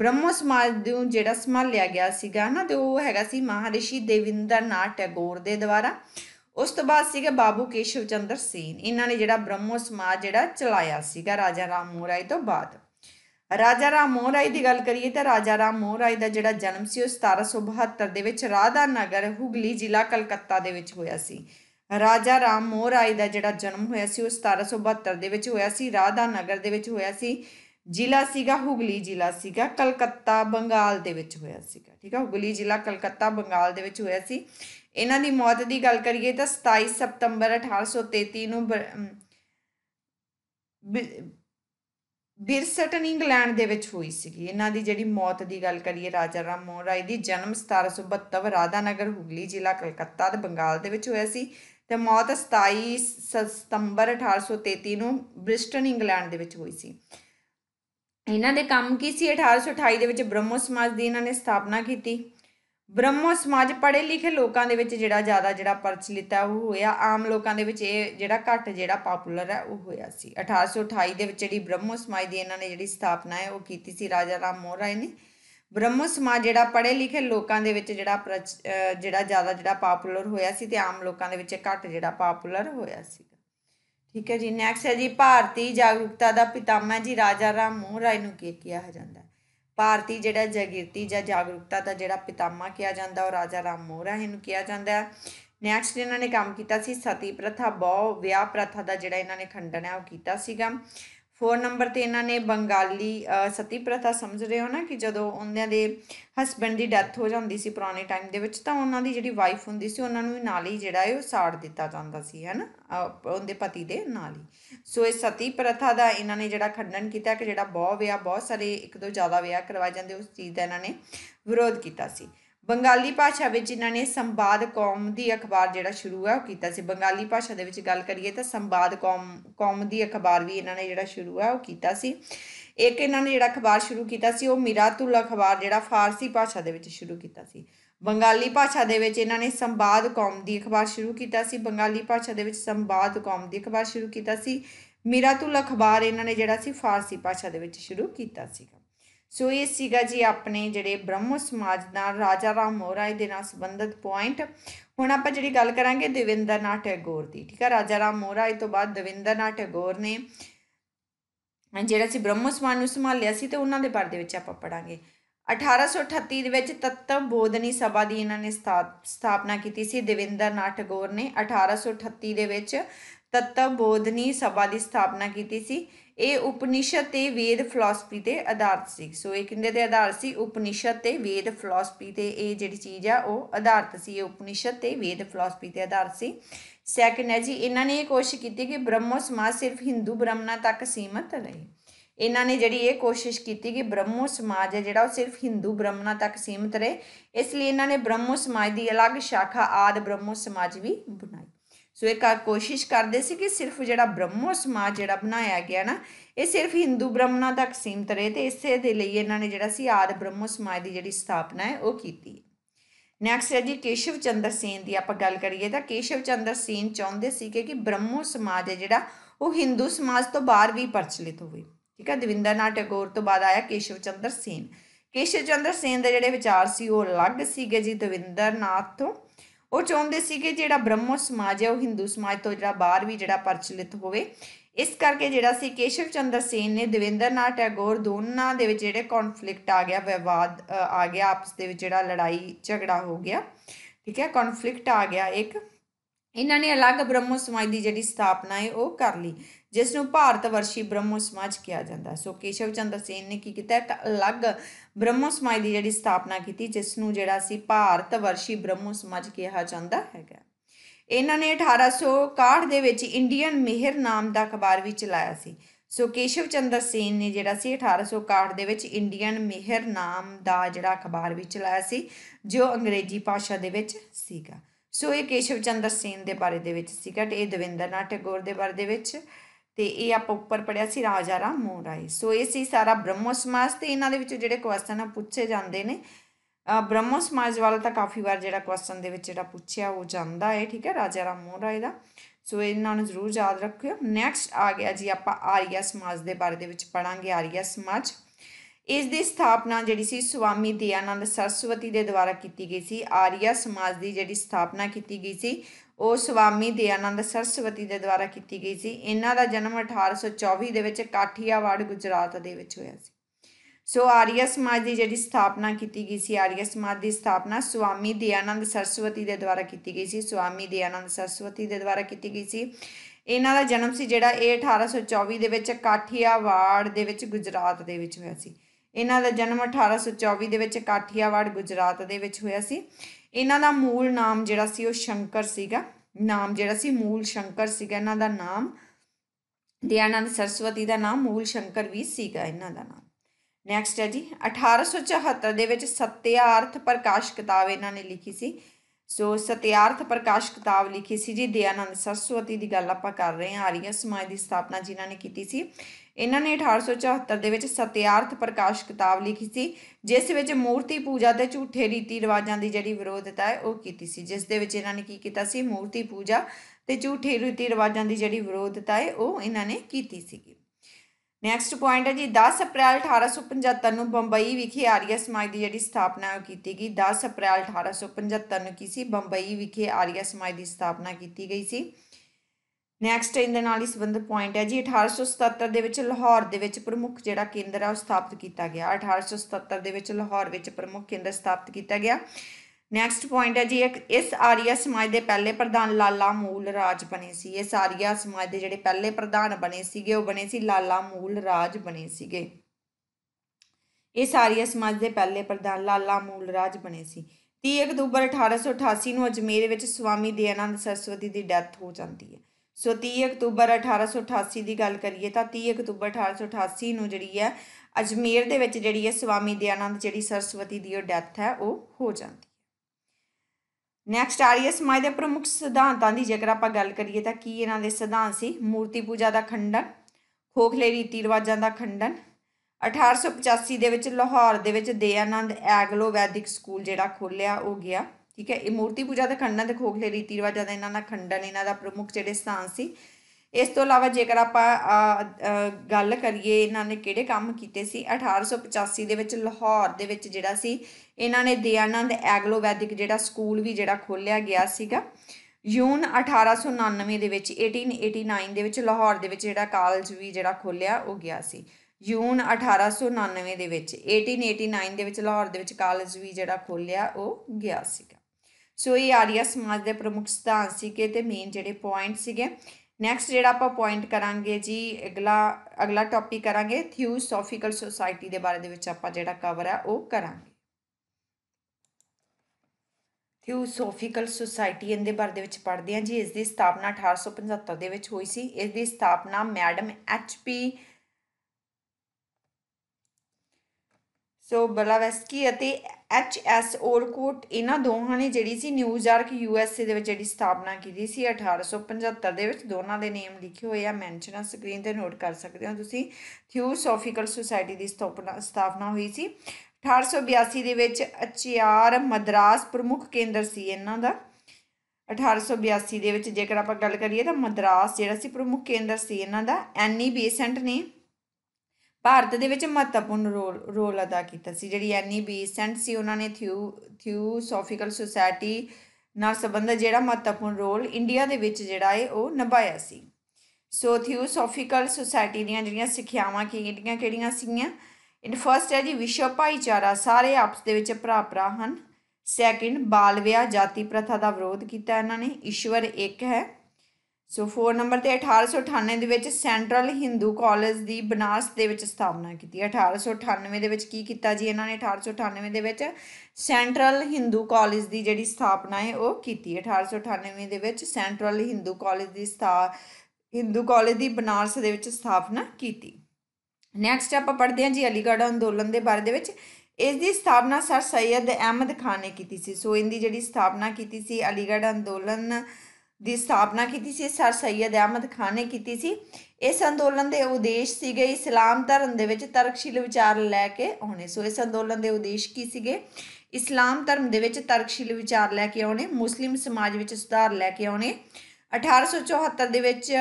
ਬ੍ਰਹਮੋ ਸਮਾਜ ਨੂੰ ਜਿਹੜਾ ਸੰਭਾਲਿਆ ਲਿਆ ਗਿਆ ਸੀਗਾ ਨਾ ਤੇ ਉਹ ਹੈਗਾ ਸੀ ਮਹਾਰਿਸ਼ੀ ਦੇਵਿੰਦਰਨਾਥ ਟੈਗੋਰ ਦੇ ਦੁਆਰਾ ਉਸ ਤੋਂ ਬਾਅਦ ਸੀਗੇ ਬਾਬੂ ਕੇਸ਼ਵ ਚੰਦਰ ਸੇਨ ਇਹਨਾਂ ਨੇ ਜਿਹੜਾ ਬ੍ਰਹਮੋ ਸਮਾਜ ਜਿਹੜਾ ਚਲਾਇਆ ਸੀਗਾ ਰਾਜਾ ਰਾਮ ਮੋਹਨ ਰਾਏ ਤੋਂ ਬਾਅਦ ਰਾਜਾ ਰਾਮ ਮੋਹਨ ਰਾਏ ਦੀ ਗੱਲ ਕਰੀਏ ਤਾਂ ਰਾਜਾ ਰਾਮ ਮੋਹਨ ਰਾਏ ਦਾ ਜਿਹੜਾ ਜਨਮ ਸੀ ਉਹ 1772 ਦੇ ਵਿੱਚ ਰਾਧਾ ਨਗਰ ਹੁਗਲੀ ਜ਼ਿਲ੍ਹਾ ਕਲਕੱਤਾ ਦੇ ਵਿੱਚ ਹੋਇਆ ਸੀ ਰਾਜਾ ਰਾਮ ਮੋਹਨ ਰਾਏ ਦਾ ਜਿਹੜਾ ਜਨਮ ਹੋਇਆ ਸੀ ਉਹ 1772 ਦੇ ਵਿੱਚ ਹੋਇਆ ਸੀ ਰਾਧਾ ਨਗਰ ਦੇ ਵਿੱਚ ਹੋਇਆ ਸੀ ਜ਼ਿਲ੍ਹਾ ਸੀਗਾ ਹੁਗਲੀ ਜ਼ਿਲ੍ਹਾ ਸੀਗਾ ਕਲਕੱਤਾ ਬੰਗਾਲ ਦੇ ਵਿੱਚ ਹੋਇਆ ਸੀਗਾ ਠੀਕ ਹੈ ਹੁਗਲੀ ਜ਼ਿਲ੍ਹਾ ਕਲਕੱਤਾ ਬੰਗਾਲ ਦੇ ਵਿੱਚ ਹੋਇਆ ਸੀ ਇਹਨਾਂ ਦੀ ਮੌਤ ਦੀ ਗੱਲ ਕਰੀਏ ਤਾਂ 27 ਸਤੰਬਰ 1833 ਨੂੰ ਬਿਰਸਟਨ ਇੰਗਲੈਂਡ ਦੇ ਵਿੱਚ ਹੋਈ ਸੀਗੀ ਇਹਨਾਂ ਦੀ ਜਿਹੜੀ ਮੌਤ ਦੀ ਗੱਲ ਕਰੀਏ ਰਾਜਾ ਰਾਮ ਮੋਹਨ ਰਾਏ ਦੀ ਜਨਮ 1772 ਰਾਧਾਨਗਰ ਹੁਗਲੀ ਜ਼ਿਲ੍ਹਾ ਕਲਕੱਤਾ ਦੇ ਬੰਗਾਲ ਦੇ ਵਿੱਚ ਹੋਇਆ ਸੀ ਤੇ ਮੌਤ 27 ਸਤੰਬਰ 1833 ਨੂੰ ਬ੍ਰਿਸਟਨ ਇੰਗਲੈਂਡ ਦੇ ਵਿੱਚ ਹੋਈ ਸੀ ਇਹਨਾਂ ਦੇ ਕੰਮ ਕੀ ਸੀ 1828 ਦੇ ਵਿੱਚ ਬ੍ਰਹਮੋ ਸਮਾਜ ਦੀ ਇਹਨਾਂ ਨੇ ਸਥਾਪਨਾ ਕੀਤੀ ਬ੍ਰਹਮੋ ਸਮਾਜ ਪੜੇ ਲਿਖੇ ਲੋਕਾਂ ਦੇ ਵਿੱਚ ਜਿਹੜਾ ਜ਼ਿਆਦਾ ਜਿਹੜਾ ਪ੍ਰਚਲਿਤ ਹੈ ਉਹ ਹੋਇਆ ਆਮ ਲੋਕਾਂ ਦੇ ਵਿੱਚ ਇਹ ਜਿਹੜਾ ਘੱਟ ਜਿਹੜਾ ਪਪੂਲਰ ਹੈ ਉਹ ਹੋਇਆ ਸੀ 1828 ਦੇ ਵਿੱਚ ਜਿਹੜੀ ਬ੍ਰਹਮੋ ਸਮਾਜ ਦੀ ਇਹਨਾਂ ਨੇ ਜਿਹੜੀ ਸਥਾਪਨਾ ਹੈ ਉਹ ਕੀਤੀ ਸੀ ਰਾਜਾ ਰਾਮ ਮੋਹਨ ਰਾਏ ਨੇ ਬ੍ਰਹਮੋ ਸਮਾਜ ਜਿਹੜਾ ਪੜੇ ਲਿਖੇ ਲੋਕਾਂ ਦੇ ਵਿੱਚ ਜਿਹੜਾ ਜਿਹੜਾ ਜ਼ਿਆਦਾ ਜਿਹੜਾ ਪਪੂਲਰ ਹੋਇਆ ਸੀ ਤੇ ਆਮ ਲੋਕਾਂ ਦੇ ਵਿੱਚ ਘੱਟ ਜਿਹੜਾ ਪਪੂਲਰ ਹੋਇਆ ਸੀ ਠੀਕ ਹੈ ਜੀ ਨੈਕਸਟ ਹੈ ਜੀ ਭਾਰਤੀ ਜਾਗਰੂਕਤਾ ਦਾ ਪਿਤਾਮਾ ਜੀ ਰਾਜਾ ਰਾਮ ਮੋਹਨ ਰਾਏ ਨੂੰ ਕੀ ਕਿਹਾ ਜਾਂਦਾ ਹੈ ਭਾਰਤੀ ਜਿਹੜਾ ਜਾਗਿਰਤੀ ਜਾਂ ਜਾਗਰੂਕਤਾ ਦਾ ਜਿਹੜਾ ਪਿਤਾਮਾ ਕਿਹਾ ਜਾਂਦਾ ਉਹ ਰਾਜਾ ਰਾਮ ਮੋਹਰਾ ਇਹਨੂੰ ਕਿਹਾ ਜਾਂਦਾ ਨੈਕਸਟ ਇਹਨਾਂ ਨੇ ਕੰਮ ਕੀਤਾ ਸੀ ਸਤੀ ਪ੍ਰਥਾ ਬਹੁ ਵਿਆਹ ਪ੍ਰਥਾ ਦਾ ਜਿਹੜਾ ਇਹਨਾਂ ਨੇ ਖੰਡਨ ਹੈ ਉਹ ਕੀਤਾ ਸੀਗਾ ਫੋਨ ਨੰਬਰ ਤੇ ਇਹਨਾਂ ਨੇ ਬੰਗਾਲੀ ਸਤੀ ਪ੍ਰਥਾ ਸਮਝ ਰਹੇ ਹੋ ਨਾ ਕਿ ਜਦੋਂ ਉਹਨਾਂ ਦੇ ਹਸਬੰਡ ਦੀ ਡੈਥ ਹੋ ਜਾਂਦੀ ਸੀ ਪੁਰਾਣੇ ਟਾਈਮ ਦੇ ਵਿੱਚ ਤਾਂ ਉਹਨਾਂ ਦੀ ਜਿਹੜੀ ਵਾਈਫ ਹੁੰਦੀ ਸੀ ਉਹਨਾਂ ਨੂੰ ਵੀ ਨਾਲ ਹੀ ਜਿਹੜਾ ਹੈ ਉਹ ਸਾੜ ਦਿੱਤਾ ਜਾਂਦਾ ਸੀ ਹੈ ਨਾ ਉਹਦੇ ਪਤੀ ਦੇ ਨਾਲ ਹੀ ਸੋ ਇਹ ਸਤੀ ਪ੍ਰਥਾ ਦਾ ਇਹਨਾਂ ਨੇ ਜਿਹੜਾ ਖੰਡਨ ਕੀਤਾ ਕਿ ਜਿਹੜਾ ਬਹੁ ਵਿਆਹ ਬਹੁਤ ਸਾਰੇ ਇੱਕ ਤੋਂ ਜ਼ਿਆਦਾ ਵਿਆਹ ਕਰਵਾਏ ਜਾਂਦੇ ਉਸ ਚੀਜ਼ ਦਾ ਇਹਨਾਂ ਨੇ ਵਿਰੋਧ ਕੀਤਾ ਸੀ ਬੰਗਾਲੀ ਭਾਸ਼ਾ ਵਿੱਚ ਇਹਨਾਂ ਨੇ ਸੰਵਾਦ ਕੌਮ ਦੀ ਅਖਬਾਰ ਜਿਹੜਾ ਸ਼ੁਰੂ ਹੈ ਉਹ ਕੀਤਾ ਸੀ ਬੰਗਾਲੀ ਭਾਸ਼ਾ ਦੇ ਵਿੱਚ ਗੱਲ ਕਰੀਏ ਤਾਂ ਸੰਵਾਦ ਕੌਮ ਕੌਮ ਦੀ ਅਖਬਾਰ ਵੀ ਇਹਨਾਂ ਨੇ ਜਿਹੜਾ ਸ਼ੁਰੂ ਹੈ ਉਹ ਕੀਤਾ ਸੀ ਇੱਕ ਇਹਨਾਂ ਨੇ ਜਿਹੜਾ ਅਖਬਾਰ ਸ਼ੁਰੂ ਕੀਤਾ ਸੀ ਉਹ ਮਿਰਾਤੁਲ ਅਖਬਾਰ ਜਿਹੜਾ ਫਾਰਸੀ ਭਾਸ਼ਾ ਦੇ ਵਿੱਚ ਸ਼ੁਰੂ ਕੀਤਾ ਸੀ ਬੰਗਾਲੀ ਭਾਸ਼ਾ ਦੇ ਵਿੱਚ ਇਹਨਾਂ ਨੇ ਸੰਵਾਦ ਕੌਮ ਦੀ ਅਖਬਾਰ ਸ਼ੁਰੂ ਕੀਤਾ ਸੀ ਬੰਗਾਲੀ ਭਾਸ਼ਾ ਦੇ ਵਿੱਚ ਸੰਵਾਦ ਕੌਮ ਦੀ ਅਖਬਾਰ ਸ਼ੁਰੂ ਕੀਤਾ ਸੀ ਮਿਰਾਤੁਲ ਅਖਬਾਰ ਇਹਨਾਂ ਨੇ ਜਿਹੜਾ ਸੀ ਫਾਰਸੀ ਭਾਸ਼ਾ ਦੇ ਵਿੱਚ ਸ਼ੁਰੂ ਕੀਤਾ ਸੀ ਸੋ ਇਹ ਸੀਗਾ ਜੀ ਆਪਣੇ ਜਿਹੜੇ ਬ੍ਰਹਮ ਸਮਾਜ ਨਾਲ ਰਾਜਾ ਰਾਮ ਮੋਹਰਾ ਦੇ ਨਾਲ ਸੰਬੰਧਿਤ ਪੁਆਇੰਟ ਹੁਣ ਆਪਾਂ ਜਿਹੜੀ ਗੱਲ ਕਰਾਂਗੇ ਦਵਿੰਦਰਨਾਥ ਟੈਗੋਰ ਦੀ ਠੀਕ ਹੈ ਰਾਜਾ ਰਾਮ ਮੋਹਰਾ ਤੋਂ ਬਾਅਦ ਦਵਿੰਦਰਨਾਥ ਟੈਗੋਰ ਨੇ ਜਿਹੜਾ ਸੀ ਬ੍ਰਹਮ ਸਮਾਜ ਨੂੰ ਸੰਭਾਲਿਆ ਸੀ ਤੇ ਉਹਨਾਂ ਦੇ ਬਾਰੇ ਦੇ ਵਿੱਚ ਆਪਾਂ ਪੜਾਂਗੇ 1838 ਦੇ ਵਿੱਚ ਤਤਵ ਬੋਧਨੀ ਸਭਾ ਦੀ ਇਹਨਾਂ ਨੇ ਸਥਾਪਨਾ ਕੀਤੀ ਸੀ ਦਵਿੰਦਰਨਾਥ ਟੈਗੋਰ ਨੇ 1838 ਦੇ ਵਿੱਚ ਤਤਵ ਬੋਧਨੀ ਸਭਾ ਦੀ ਸਥਾਪਨਾ ਕੀਤੀ ਸੀ ਇਹ ਉਪਨਿਸ਼ਦ ਤੇ ਵੇਦ ਫਲਸਫੀ ਤੇ ਆਧਾਰਿਤ ਸੀ ਸੋ ਇਹ ਕਿੰਦੇ ਤੇ ਆਧਾਰ ਸੀ ਉਪਨਿਸ਼ਦ ਤੇ ਵੇਦ ਫਲਸਫੀ ਤੇ ਇਹ ਜਿਹੜੀ ਚੀਜ਼ ਆ ਉਹ ਆਧਾਰਿਤ ਸੀ ਇਹ ਉਪਨਿਸ਼ਦ ਤੇ ਵੇਦ ਫਲਸਫੀ ਤੇ ਆਧਾਰਿਤ ਸੀ ਸੈਕੰਡ ਹੈ ਜੀ ਇਹਨਾਂ ਨੇ ਇਹ ਕੋਸ਼ਿਸ਼ ਕੀਤੀ ਕਿ ਬ੍ਰਹਮੋ ਸਮਾਜ ਸਿਰਫ ਹਿੰਦੂ ਬ੍ਰਹਮਣਾ ਤੱਕ ਸੀਮਤ ਰਹੇ ਇਹਨਾਂ ਨੇ ਜਿਹੜੀ ਇਹ ਕੋਸ਼ਿਸ਼ ਕੀਤੀ ਕਿ ਬ੍ਰਹਮੋ ਸਮਾਜ ਹੈ ਜਿਹੜਾ ਉਹ ਸਿਰਫ ਹਿੰਦੂ ਬ੍ਰਹਮਣਾ ਤੱਕ ਸੀਮਤ ਰਹੇ ਇਸ ਲਈ ਇਹਨਾਂ ਨੇ ਬ੍ਰਹਮੋ ਸਮਾਜ ਦੀ ਅਲੱਗ ਸ਼ਾਖਾ ਆਦ ਬ੍ਰਹਮੋ ਸਮਾਜ ਵੀ ਬਣਾਈ ਸੋ ਇਹ ਕਾ ਕੋਸ਼ਿਸ਼ ਕਰਦੇ ਸੀ ਕਿ ਸਿਰਫ ਜਿਹੜਾ ਬ੍ਰਹਮੋ ਸਮਾਜ ਜਿਹੜਾ ਬਣਾਇਆ ਗਿਆ ਨਾ ਇਹ ਸਿਰਫ ਹਿੰਦੂ ਬ੍ਰਹਮਣਾ ਤੱਕ ਸੀਮਤ ਰਹੇ ਤੇ ਇਸੇ ਦੇ ਲਈ ਇਹਨਾਂ ਨੇ ਜਿਹੜਾ ਸੀ ਆਦ ਬ੍ਰਹਮੋ ਸਮਾਜ ਦੀ ਜਿਹੜੀ ਸਥਾਪਨਾ ਹੈ ਉਹ ਕੀਤੀ ਨੈਕਸਟ ਹੈ ਜੀ ਕੇਸ਼ਵ ਚੰਦਰ ਸੇਨ ਦੀ ਆਪਾਂ ਗੱਲ ਕਰੀਏ ਤਾਂ ਕੇਸ਼ਵ ਚੰਦਰ ਸੇਨ ਚਾਹੁੰਦੇ ਸੀ ਕਿ ਬ੍ਰਹਮੋ ਸਮਾਜ ਹੈ ਜਿਹੜਾ ਉਹ ਹਿੰਦੂ ਸਮਾਜ ਤੋਂ ਬਾਹਰ ਵੀ ਪ੍ਰਚਲਿਤ ਹੋਵੇ ਠੀਕ ਹੈ ਦਵਿੰਦਰਨਾਥ ਟੈਗੋਰ ਤੋਂ ਬਾਅਦ ਆਇਆ ਕੇਸ਼ਵ ਚੰਦਰ ਸੇਨ ਕੇਸ਼ਵ ਚੰਦਰ ਸੇਨ ਦੇ ਜਿਹੜੇ ਵਿਚਾਰ ਸੀ ਉਹ ਅਲੱਗ ਸੀਗੇ ਜੀ ਦਵਿੰਦਰਨਾਥ ਤੋਂ ਉਹ ਚਾਹੁੰਦੇ ਸੀ ਕਿ ਜਿਹੜਾ ਬ੍ਰਹਮੋ ਸਮਾਜ ਹੈ ਉਹ ਹਿੰਦੂ ਸਮਾਜ ਤੋਂ ਜਿਹੜਾ ਬਾਹਰ ਵੀ ਜਿਹੜਾ ਪਰਚਲਿਤ ਹੋਵੇ ਇਸ ਕਰਕੇ ਜਿਹੜਾ ਸੀ ਕੇਸ਼ਵ ਚੰਦਰ ਸੇਨ ਨੇ ਦੇਵੇਂਦਰਨਾਥ ਟੈਗੋਰ ਦੋਨਾਂ ਦੇ ਵਿੱਚ ਜਿਹੜੇ ਕਨਫਲਿਕਟ ਆ ਗਿਆ ਵਿਵਾਦ ਆ ਗਿਆ ਆਪਸ ਦੇ ਵਿੱਚ ਜਿਹੜਾ ਲੜਾਈ ਝਗੜਾ ਹੋ ਗਿਆ ਠੀਕ ਹੈ ਕਨਫਲਿਕਟ ਆ ਗਿਆ ਇੱਕ ਇਹਨਾਂ ਨੇ ਅਲੱਗ ਬ੍ਰਹਮੋ ਸਮਾਜ ਦੀ ਜਿਹੜੀ ਸਥਾਪਨਾ ਹੈ ਉਹ ਕਰ ਲਈ ਜਿਸ ਨੂੰ ਭਾਰਤ ਵਰਸ਼ੀ ਬ੍ਰਹਮੋ ਸਮਾਜ ਕਿਹਾ ਜਾਂਦਾ ਸੋ ਕੇਸ਼ਵ ਚੰਦਰ ਸੇਨ ਨੇ ਕੀ ਕੀਤਾ ਤਾਂ ਅਲੱਗ ਬ੍ਰਹਮੋ ਸਮਾਜ ਦੀ ਜਿਹੜੀ ਸਥਾਪਨਾ ਕੀਤੀ ਜਿਸ ਨੂੰ ਜਿਹੜਾ ਸੀ ਭਾਰਤ ਵਰਸ਼ੀ ਬ੍ਰਹਮੋ ਸਮਾਜ ਕਿਹਾ ਜਾਂਦਾ ਹੈਗਾ ਇਹਨਾਂ ਨੇ 1861 ਦੇ ਵਿੱਚ ਇੰਡੀਅਨ ਮਿਹਰ ਨਾਮ ਦਾ ਅਖਬਾਰ ਵੀ ਚਲਾਇਆ ਸੀ ਸੋ ਕੇਸ਼ਵ ਚੰਦਰ ਸੇਨ ਨੇ ਜਿਹੜਾ ਸੀ 1861 ਦੇ ਵਿੱਚ ਇੰਡੀਅਨ ਮਿਹਰ ਨਾਮ ਦਾ ਜਿਹੜਾ ਅਖਬਾਰ ਵੀ ਚਲਾਇਆ ਸੀ ਜੋ ਅੰਗਰੇਜ਼ੀ ਭਾਸ਼ਾ ਦੇ ਵਿੱਚ ਸੀਗਾ ਸੋ ਇਹ ਕੇਸ਼ਵ ਚੰਦਰ ਸੇਨ ਦੇ ਬਾਰੇ ਦੇ ਵਿੱਚ ਸੀਗਾ ਤੇ ਇਹ ਦਵਿੰਦਰਨਾਥ ਟੈਗੋਰ ਦੇ ਬਾਰੇ ਦੇ ਵਿੱਚ ਤੇ ਇਹ ਆਪਾਂ ਉੱਪਰ ਪੜਿਆ ਸੀ ਰਾਜਾ ਰਾਮ ਰਾਏ ਸੋ ਇਹ ਸੀ ਸਾਰਾ ਬ੍ਰਹਮ ਸਮਾਜ ਤੇ ਇਹਨਾਂ ਦੇ ਵਿੱਚ ਜਿਹੜੇ ਕੁਐਸਚਨ ਆ ਪੁੱਛੇ ਜਾਂਦੇ ਨੇ ਬ੍ਰਹਮ ਸਮਾਜ ਵਾਲਾ ਤਾਂ ਕਾਫੀ ਵਾਰ ਜਿਹੜਾ ਕੁਐਸਚਨ ਦੇ ਵਿੱਚ ਜਿਹੜਾ ਪੁੱਛਿਆ ਉਹ ਜਾਂਦਾ ਹੈ ਠੀਕ ਹੈ ਰਾਜਾ ਰਾਮ ਰਾਏ ਦਾ ਸੋ ਇਹਨਾਂ ਨੂੰ ਜ਼ਰੂਰ ਯਾਦ ਰੱਖਿਓ ਨੈਕਸਟ ਆ ਗਿਆ ਜੀ ਆਪਾਂ ਆਰੀਆ ਸਮਾਜ ਦੇ ਬਾਰੇ ਦੇ ਵਿੱਚ ਪੜਾਂਗੇ ਆਰੀਆ ਸਮਾਜ ਇਸ ਦੀ ਸਥਾਪਨਾ ਜਿਹੜੀ ਸੀ ਸੁਆਮੀ ਦਿਆਨੰਦ ਸਰਸਵਤੀ ਦੇ ਦੁਆਰਾ ਕੀਤੀ ਗਈ ਸੀ ਆਰੀਆ ਸਮਾਜ ਦੀ ਜਿਹੜੀ ਸਥਾਪਨਾ ਕੀਤੀ ਗਈ ਸੀ ਉਹ ਸੁਆਮੀ ਦਿਆਨੰਦ ਸਰਸਵਤੀ ਦੇ ਦੁਆਰਾ ਕੀਤੀ ਗਈ ਸੀ ਇਹਨਾਂ ਦਾ ਜਨਮ 1824 ਦੇ ਵਿੱਚ ਕਾਠੀਆਵਾੜ ਗੁਜਰਾਤ ਦੇ ਵਿੱਚ ਹੋਇਆ ਸੀ ਸੋ ਆਰੀਆ ਸਮਾਜ ਦੀ ਜਿਹੜੀ ਸਥਾਪਨਾ ਕੀਤੀ ਗਈ ਸੀ ਆਰੀਆ ਸਮਾਜ ਦੀ ਸਥਾਪਨਾ ਸੁਆਮੀ ਦਿਆਨੰਦ ਸਰਸਵਤੀ ਦੇ ਦੁਆਰਾ ਕੀਤੀ ਗਈ ਸੀ ਸੁਆਮੀ ਦਿਆਨੰਦ ਸਰਸਵਤੀ ਦੇ ਦੁਆਰਾ ਕੀਤੀ ਗਈ ਸੀ ਇਹਨਾਂ ਦਾ ਜਨਮ ਸੀ ਜਿਹੜਾ ਇਹ 1824 ਦੇ ਵਿੱਚ ਕਾਠੀਆਵਾੜ ਦੇ ਵਿੱਚ ਗੁਜਰਾਤ ਦੇ ਵਿੱਚ ਹੋਇਆ ਸੀ ਇਹਨਾਂ ਦਾ ਜਨਮ 1824 ਦੇ ਵਿੱਚ ਕਾਠੀਆਵਾੜ ਗੁਜਰਾਤ ਦੇ ਵਿੱਚ ਹੋਇਆ ਸੀ ਇਹਨਾਂ ਦਾ ਮੂਲ ਨਾਮ ਜਿਹੜਾ ਸੀ ਉਹ ਸ਼ੰਕਰ ਸੀਗਾ ਨਾਮ ਜਿਹੜਾ ਸੀ ਮੂਲ ਸ਼ੰਕਰ ਸੀਗਾ ਇਹਨਾਂ ਦਾ ਨਾਮ ਦਿਆਨੰਦ ਸਰਸਵਤੀ ਦਾ ਨਾਮ ਮੂਲ ਸ਼ੰਕਰ ਵੀ ਸੀਗਾ ਇਹਨਾਂ ਦਾ ਨਾਮ ਨੈਕਸਟ ਹੈ ਜੀ 1874 ਦੇ ਵਿੱਚ ਸਤਿਆਰਥ ਪ੍ਰਕਾਸ਼ ਕਿਤਾਬ ਇਹਨਾਂ ਨੇ ਲਿਖੀ ਸੀ ਸੋ ਸਤਿਆਰਥ ਪ੍ਰਕਾਸ਼ ਕਿਤਾਬ ਲਿਖੀ ਸੀ ਜੀ ਦਿਆਨੰਦ ਸਰਸਵਤੀ ਦੀ ਗੱਲ ਆਪਾਂ ਕਰ ਰਹੇ ਹਾਂ ਆਰੀਆ ਸਮਾਜ ਦੀ ਸਥਾਪਨਾ ਜਿਨ੍ਹਾਂ ਨੇ ਕੀਤੀ ਸੀ ਇਹਨਾਂ ਨੇ 1874 ਦੇ ਵਿੱਚ ਸਤਿਆਰਥ ਪ੍ਰਕਾਸ਼ ਕਿਤਾਬ ਲਿਖੀ ਸੀ ਜਿਸ ਵਿੱਚ ਮੂਰਤੀ ਪੂਜਾ ਤੇ ਝੂਠੇ ਰੀਤੀ ਰਿਵਾਜਾਂ ਦੀ ਜਿਹੜੀ ਵਿਰੋਧਤਾ ਹੈ ਉਹ ਕੀਤੀ ਸੀ ਜਿਸ ਦੇ ਵਿੱਚ ਇਹਨਾਂ ਨੇ ਕੀ ਕੀਤਾ ਸੀ ਮੂਰਤੀ ਪੂਜਾ ਤੇ ਝੂਠੇ ਰੀਤੀ ਰਿਵਾਜਾਂ ਦੀ ਜਿਹੜੀ ਵਿਰੋਧਤਾ ਹੈ ਉਹ ਇਹਨਾਂ ਨੇ ਕੀਤੀ ਸੀ ਨੈਕਸਟ ਪੁਆਇੰਟ ਹੈ ਜੀ 10 ਅਪ੍ਰੈਲ 1875 ਨੂੰ ਬੰਬਈ ਵਿਖੇ ਆਰੀਆ ਸਮਾਜ ਦੀ ਜਿਹੜੀ ਸਥਾਪਨਾ ਕੀਤੀ ਗਈ 10 ਅਪ੍ਰੈਲ 1875 ਨੂੰ ਕੀ ਸੀ ਬੰਬਈ ਵਿਖੇ ਆਰੀਆ ਸਮਾਜ ਦੀ ਸਥਾਪਨਾ ਕੀਤੀ ਗਈ ਸੀ ਨੈਕਸਟ ਇਹਦੇ ਨਾਲ ਹੀ ਸੰਬੰਧਿਤ ਪੁਆਇੰਟ ਹੈ ਜੀ 1877 ਦੇ ਵਿੱਚ ਲਾਹੌਰ ਦੇ ਵਿੱਚ ਪ੍ਰਮੁੱਖ ਜਿਹੜਾ ਕੇਂਦਰ ਆ ਉਹ ਸਥਾਪਿਤ ਕੀਤਾ ਗਿਆ 1877 ਦੇ ਵਿੱਚ ਲਾਹੌਰ ਵਿੱਚ ਪ੍ਰਮੁੱਖ ਕੇਂਦਰ ਸਥਾਪਿਤ ਕੀਤਾ ਗਿਆ ਨੈਕਸਟ ਪੁਆਇੰਟ ਹੈ ਜੀ ਇੱਕ ਇਸ ਆਰੀਆ ਸਮਾਜ ਦੇ ਪਹਿਲੇ ਪ੍ਰਧਾਨ ਲਾਲਾ ਮੂਲ ਰਾਜ ਬਣੇ ਸੀ ਇਸ ਆਰੀਆ ਸਮਾਜ ਦੇ ਜਿਹੜੇ ਪਹਿਲੇ ਪ੍ਰਧਾਨ ਬਣੇ ਸੀਗੇ ਉਹ ਬਣੇ ਸੀ ਲਾਲਾ ਮੂਲ ਰਾਜ ਬਣੇ ਸੀਗੇ ਇਸ ਆਰੀਆ ਸਮਾਜ ਦੇ ਪਹਿਲੇ ਪ੍ਰਧਾਨ ਲਾਲਾ ਮੂਲ ਰਾਜ ਬਣੇ ਸੀ 30 ਅਕਤੂਬਰ 1888 ਨੂੰ ਅਜਮੇਰ ਵਿੱਚ ਸਵਾਮੀ ਆਨੰਦ ਸਰਸਵਤੀ ਦੀ ਡੈਥ ਹੋ ਜਾਂਦੀ ਹੈ ਸੋ 30 ਅਕਤੂਬਰ 1888 ਦੀ ਗੱਲ ਕਰੀਏ ਤਾਂ 30 ਅਕਤੂਬਰ 1888 ਨੂੰ ਜਿਹੜੀ ਹੈ ਅਜਮੇਰ ਦੇ ਵਿੱਚ ਜਿਹੜੀ ਹੈ ਸਵਾਮੀ ਦਿਆਨੰਦ ਜਿਹੜੀ ਸਰਸਵਤੀ ਦੀ ਉਹ ਡੈਥ ਹੈ ਉਹ ਹੋ ਜਾਂਦੀ ਹੈ ਨੈਕਸਟ ਆਰੀਆ ਸਮਾਜ ਦੇ ਪ੍ਰਮੁੱਖ ਸਿਧਾਂਤਾਂ ਦੀ ਜੇਕਰ ਆਪਾਂ ਗੱਲ ਕਰੀਏ ਤਾਂ ਕੀ ਇਹਨਾਂ ਦੇ ਸਿਧਾਂਤ ਸੀ ਮੂਰਤੀ ਪੂਜਾ ਦਾ ਖੰਡਨ ਖੋਖਲੇ ਰੀਤੀ ਰਿਵਾਜਾਂ ਦਾ ਖੰਡਨ 1885 ਦੇ ਵਿੱਚ ਲਾਹੌਰ ਦੇ ਵਿੱਚ ਦਇਆਨੰਦ ਐਗਲੋ ਵੈਦਿਕ ਸਕੂਲ ਜਿਹੜਾ ਖੋਲਿਆ ਉਹ ਗਿਆ ਠੀਕ ਹੈ ਇਹ ਮੂਰਤੀ ਪੂਜਾ ਦੇ ਖੰਡਨ ਦੇ ਖੋਖਲੇ ਰੀਤੀ ਰਿਵਾਜਾਂ ਦਾ ਇਹਨਾਂ ਦਾ ਖੰਡਨ ਇਹਨਾਂ ਦਾ ਪ੍ਰਮੁੱਖ ਜਿਹੜੇ ਸਥਾਨ ਸੀ ਇਸ ਤੋਂ ਇਲਾਵਾ ਜੇਕਰ ਆਪਾਂ ਗੱਲ ਕਰੀਏ ਇਹਨਾਂ ਨੇ ਕਿਹੜੇ ਕੰਮ ਕੀਤੇ ਸੀ 1885 ਦੇ ਵਿੱਚ ਲਾਹੌਰ ਦੇ ਵਿੱਚ ਜਿਹੜਾ ਸੀ ਇਹਨਾਂ ਨੇ ਦਿਆਨੰਦ ਐਗਲੋਵੈਦਿਕ ਜਿਹੜਾ ਸਕੂਲ ਵੀ ਜਿਹੜਾ ਖੋਲਿਆ ਗਿਆ ਸੀਗਾ ਜੂਨ 1899 ਦੇ ਵਿੱਚ 1889 ਦੇ ਵਿੱਚ ਲਾਹੌਰ ਦੇ ਵਿੱਚ ਜਿਹੜਾ ਕਾਲਜ ਵੀ ਜਿਹੜਾ ਖੋਲਿਆ ਉਹ ਗਿਆ ਸੀ ਜੂਨ 1899 ਦੇ ਵਿੱਚ 1889 ਦੇ ਵਿੱਚ ਲਾਹੌਰ ਦੇ ਵਿੱਚ ਕਾਲਜ ਵੀ ਜਿਹੜਾ ਖੋਲਿਆ ਉਹ ਗਿਆ ਸੀ ਸੋ ਇਹ ਆਰੀਆ ਸਮਾਜ ਦੇ ਪ੍ਰਮੁੱਖ ਸਿਧਾਂਤ ਸੀਗੇ ਤੇ ਮੇਨ ਜਿਹੜੇ ਪੁਆਇੰਟ ਸੀਗੇ ਨੈਕਸਟ ਜਿਹੜਾ ਆਪਾਂ ਪੁਆਇੰਟ ਕਰਾਂਗੇ ਜੀ ਅਗਲਾ ਅਗਲਾ ਟੌਪਿਕ ਕਰਾਂਗੇ ਥਿਓਸੋਫੀਕਲ ਸੋਸਾਇਟੀ ਦੇ ਬਾਰੇ ਦੇ ਵਿੱਚ ਆਪਾਂ ਜਿਹੜਾ ਕਵਰ ਆ ਉਹ ਕਰਾਂਗੇ ਥਿਓਸੋਫੀਕਲ ਸੁਸਾਇਟੀ ਇਹਦੇ ਬਾਰੇ ਦੇ ਵਿੱਚ ਪੜ੍ਹਦੇ ਹਾਂ ਜੀ ਇਸ ਦੀ ਸਥਾਪਨਾ 1875 ਦੇ ਵਿੱਚ ਹੋਈ ਸੀ ਇਸ ਦੀ ਸਥਾਪਨਾ ਮੈਡਮ ਐਚ ਪੀ ਸੋ ਬਲਾਵੈਸਕੀ ਅਤੇ ਐਚ ਐਸ ਔਲਕੋਟ ਇਹਨਾਂ ਦੋਹਾਂ ਨੇ ਜਿਹੜੀ ਸੀ ਨਿਊਯਾਰਕ ਯੂ ਐਸ ਏ ਦੇ ਵਿੱਚ ਜਿਹੜੀ ਸਥਾਪਨਾ ਕੀਤੀ ਸੀ 1875 ਦੇ ਵਿੱਚ ਦੋਨਾਂ ਦੇ ਨੇਮ ਲਿਖੇ ਹੋਏ ਆ ਮੈਂਸ਼ਨ ਸਕਰੀਨ ਤੇ ਨੋਟ ਕਰ ਸਕਦੇ ਹੋ ਤੁਸੀਂ ਥਿਓਸੋਫੀਕਲ ਸੁਸਾਇਟੀ ਦੀ ਸਥਾਪਨਾ ਸਥਾਪਨਾ ਹੋਈ ਸੀ 1882 ਦੇ ਵਿੱਚ ਅਚਿਆਰ ਮਦਰਾਸ ਪ੍ਰਮੁੱਖ ਕੇਂਦਰ ਸੀ ਇਹਨਾਂ ਦਾ 1882 ਦੇ ਵਿੱਚ ਜੇਕਰ ਆਪਾਂ ਗੱਲ ਕਰੀਏ ਤਾਂ ਮਦਰਾਸ ਜਿਹੜਾ ਸੀ ਪ੍ਰਮੁੱਖ ਕੇਂਦਰ ਸੀ ਇਹਨਾਂ ਦਾ ਐਨੀ ਬੇਸੈਂਟ ਨੇ ਭਾਰਤ ਦੇ ਵਿੱਚ ਮਹੱਤਵਪੂਰਨ ਰੋਲ ਰੋਲ ਅਦਾ ਕੀਤਾ ਸੀ ਜਿਹੜੀ ਐਨੀ ਬੀਸੈਂਟ ਸੀ ਉਹਨਾਂ ਨੇ ਥਿਊ ਥਿਊਸੋਫਿਕਲ ਸੁਸਾਇਟੀ ਨਾਲ ਸੰਬੰਧਿਤ ਜਿਹੜਾ ਮਹੱਤਵਪੂਰਨ ਰੋਲ ਇੰਡੀਆ ਦੇ ਵਿੱਚ ਜਿਹੜਾ ਹੈ ਉਹ ਨਿਭਾਇਆ ਸੀ ਸੋ ਥਿਓਸੋਫਿਕਲ ਸੁਸਾਇਟੀ ਦੀਆਂ ਜਿਹੜੀਆਂ ਸਿੱਖਿਆਵਾਂ ਕਿਹੜੀਆਂ ਕਿਹੜੀਆਂ ਸੀਗੀਆਂ ਇਨ ਫਰਸਟ ਹੈ ਜੀ ਵਿਸ਼ਵ ਭਾਈਚਾਰਾ ਸਾਰੇ ਆਪਸ ਦੇ ਵਿੱਚ ਭਰਾ ਭਰਾ ਹਨ ਸੈਕਿੰਡ ਬਾਲ ਵਿਆਹ ਜਾਤੀ ਪ੍ਰਥਾ ਦਾ ਵਿਰੋਧ ਕੀਤਾ ਇਹਨਾਂ ਨੇ ਈਸ਼ਵਰ ਇੱਕ ਹੈ ਸੋ 4 ਨੰਬਰ ਤੇ 1898 ਦੇ ਵਿੱਚ ਸੈਂਟਰਲ ਹਿੰਦੂ ਕਾਲਜ ਦੀ ਬਨਾਰਸ ਦੇ ਵਿੱਚ ਸਥਾਪਨਾ ਕੀਤੀ 1898 ਦੇ ਵਿੱਚ ਕੀ ਕੀਤਾ ਜੀ ਇਹਨਾਂ ਨੇ 1898 ਦੇ ਵਿੱਚ ਸੈਂਟਰਲ ਹਿੰਦੂ ਕਾਲਜ ਦੀ ਜਿਹੜੀ ਸਥਾਪਨਾ ਹੈ ਉਹ ਕੀਤੀ 1898 ਦੇ ਵਿੱਚ ਸੈਂਟਰਲ ਹਿੰਦੂ ਕਾਲਜ ਦੀ ਸਥਾ ਹਿੰਦੂ ਕਾਲਜ ਦੀ ਬਨਾਰਸ ਦੇ ਵਿੱਚ ਸਥਾਪਨਾ ਕੀਤੀ ਨੈਕਸਟ ਆਪਾਂ ਪੜ੍ਹਦੇ ਹਾਂ ਜੀ ਅਲੀਗੜ੍ਹ ਅੰਦੋਲਨ ਦੇ ਬਾਰੇ ਦੇ ਵਿੱਚ ਇਸ ਦੀ ਸਥਾਪਨਾ ਸਰ ਸੈਦ ਅਹਿਮਦ ਖਾਨ ਨੇ ਕੀਤੀ ਸੀ ਸੋ ਇਹਦੀ ਜਿਹੜੀ ਸਥਾਪਨਾ ਕੀਤੀ ਸੀ ਅਲੀਗੜ੍ਹ ਅੰਦੋਲਨ ਦੀ ਸਥਾਪਨਾ ਕੀਤੀ ਸੀ ਸਰ ਸੈਦ ਅਹਿਮਦ ਖਾਨ ਨੇ ਕੀਤੀ ਸੀ ਇਸ ਅੰਦੋਲਨ ਦੇ ਉਦੇਸ਼ ਸੀਗੇ ਇਸਲਾਮ ਧਰਮ ਦੇ ਵਿੱਚ ਤਰਕਸ਼ੀਲ ਵਿਚਾਰ ਲੈ ਕੇ ਆਉਣੇ ਸੋ ਇਸ ਅੰਦੋਲਨ ਦੇ ਉਦੇਸ਼ ਕੀ ਸੀਗੇ ਇਸਲਾਮ ਧਰਮ ਦੇ ਵਿੱਚ ਤਰਕਸ਼ੀਲ ਵਿਚਾਰ ਲੈ ਕੇ ਆਉਣੇ ਮੁਸਲਿਮ ਸਮਾਜ ਵਿੱਚ ਸੁਧਾਰ ਲੈ ਕੇ ਆਉਣੇ 1874 ਦੇ ਵਿੱਚ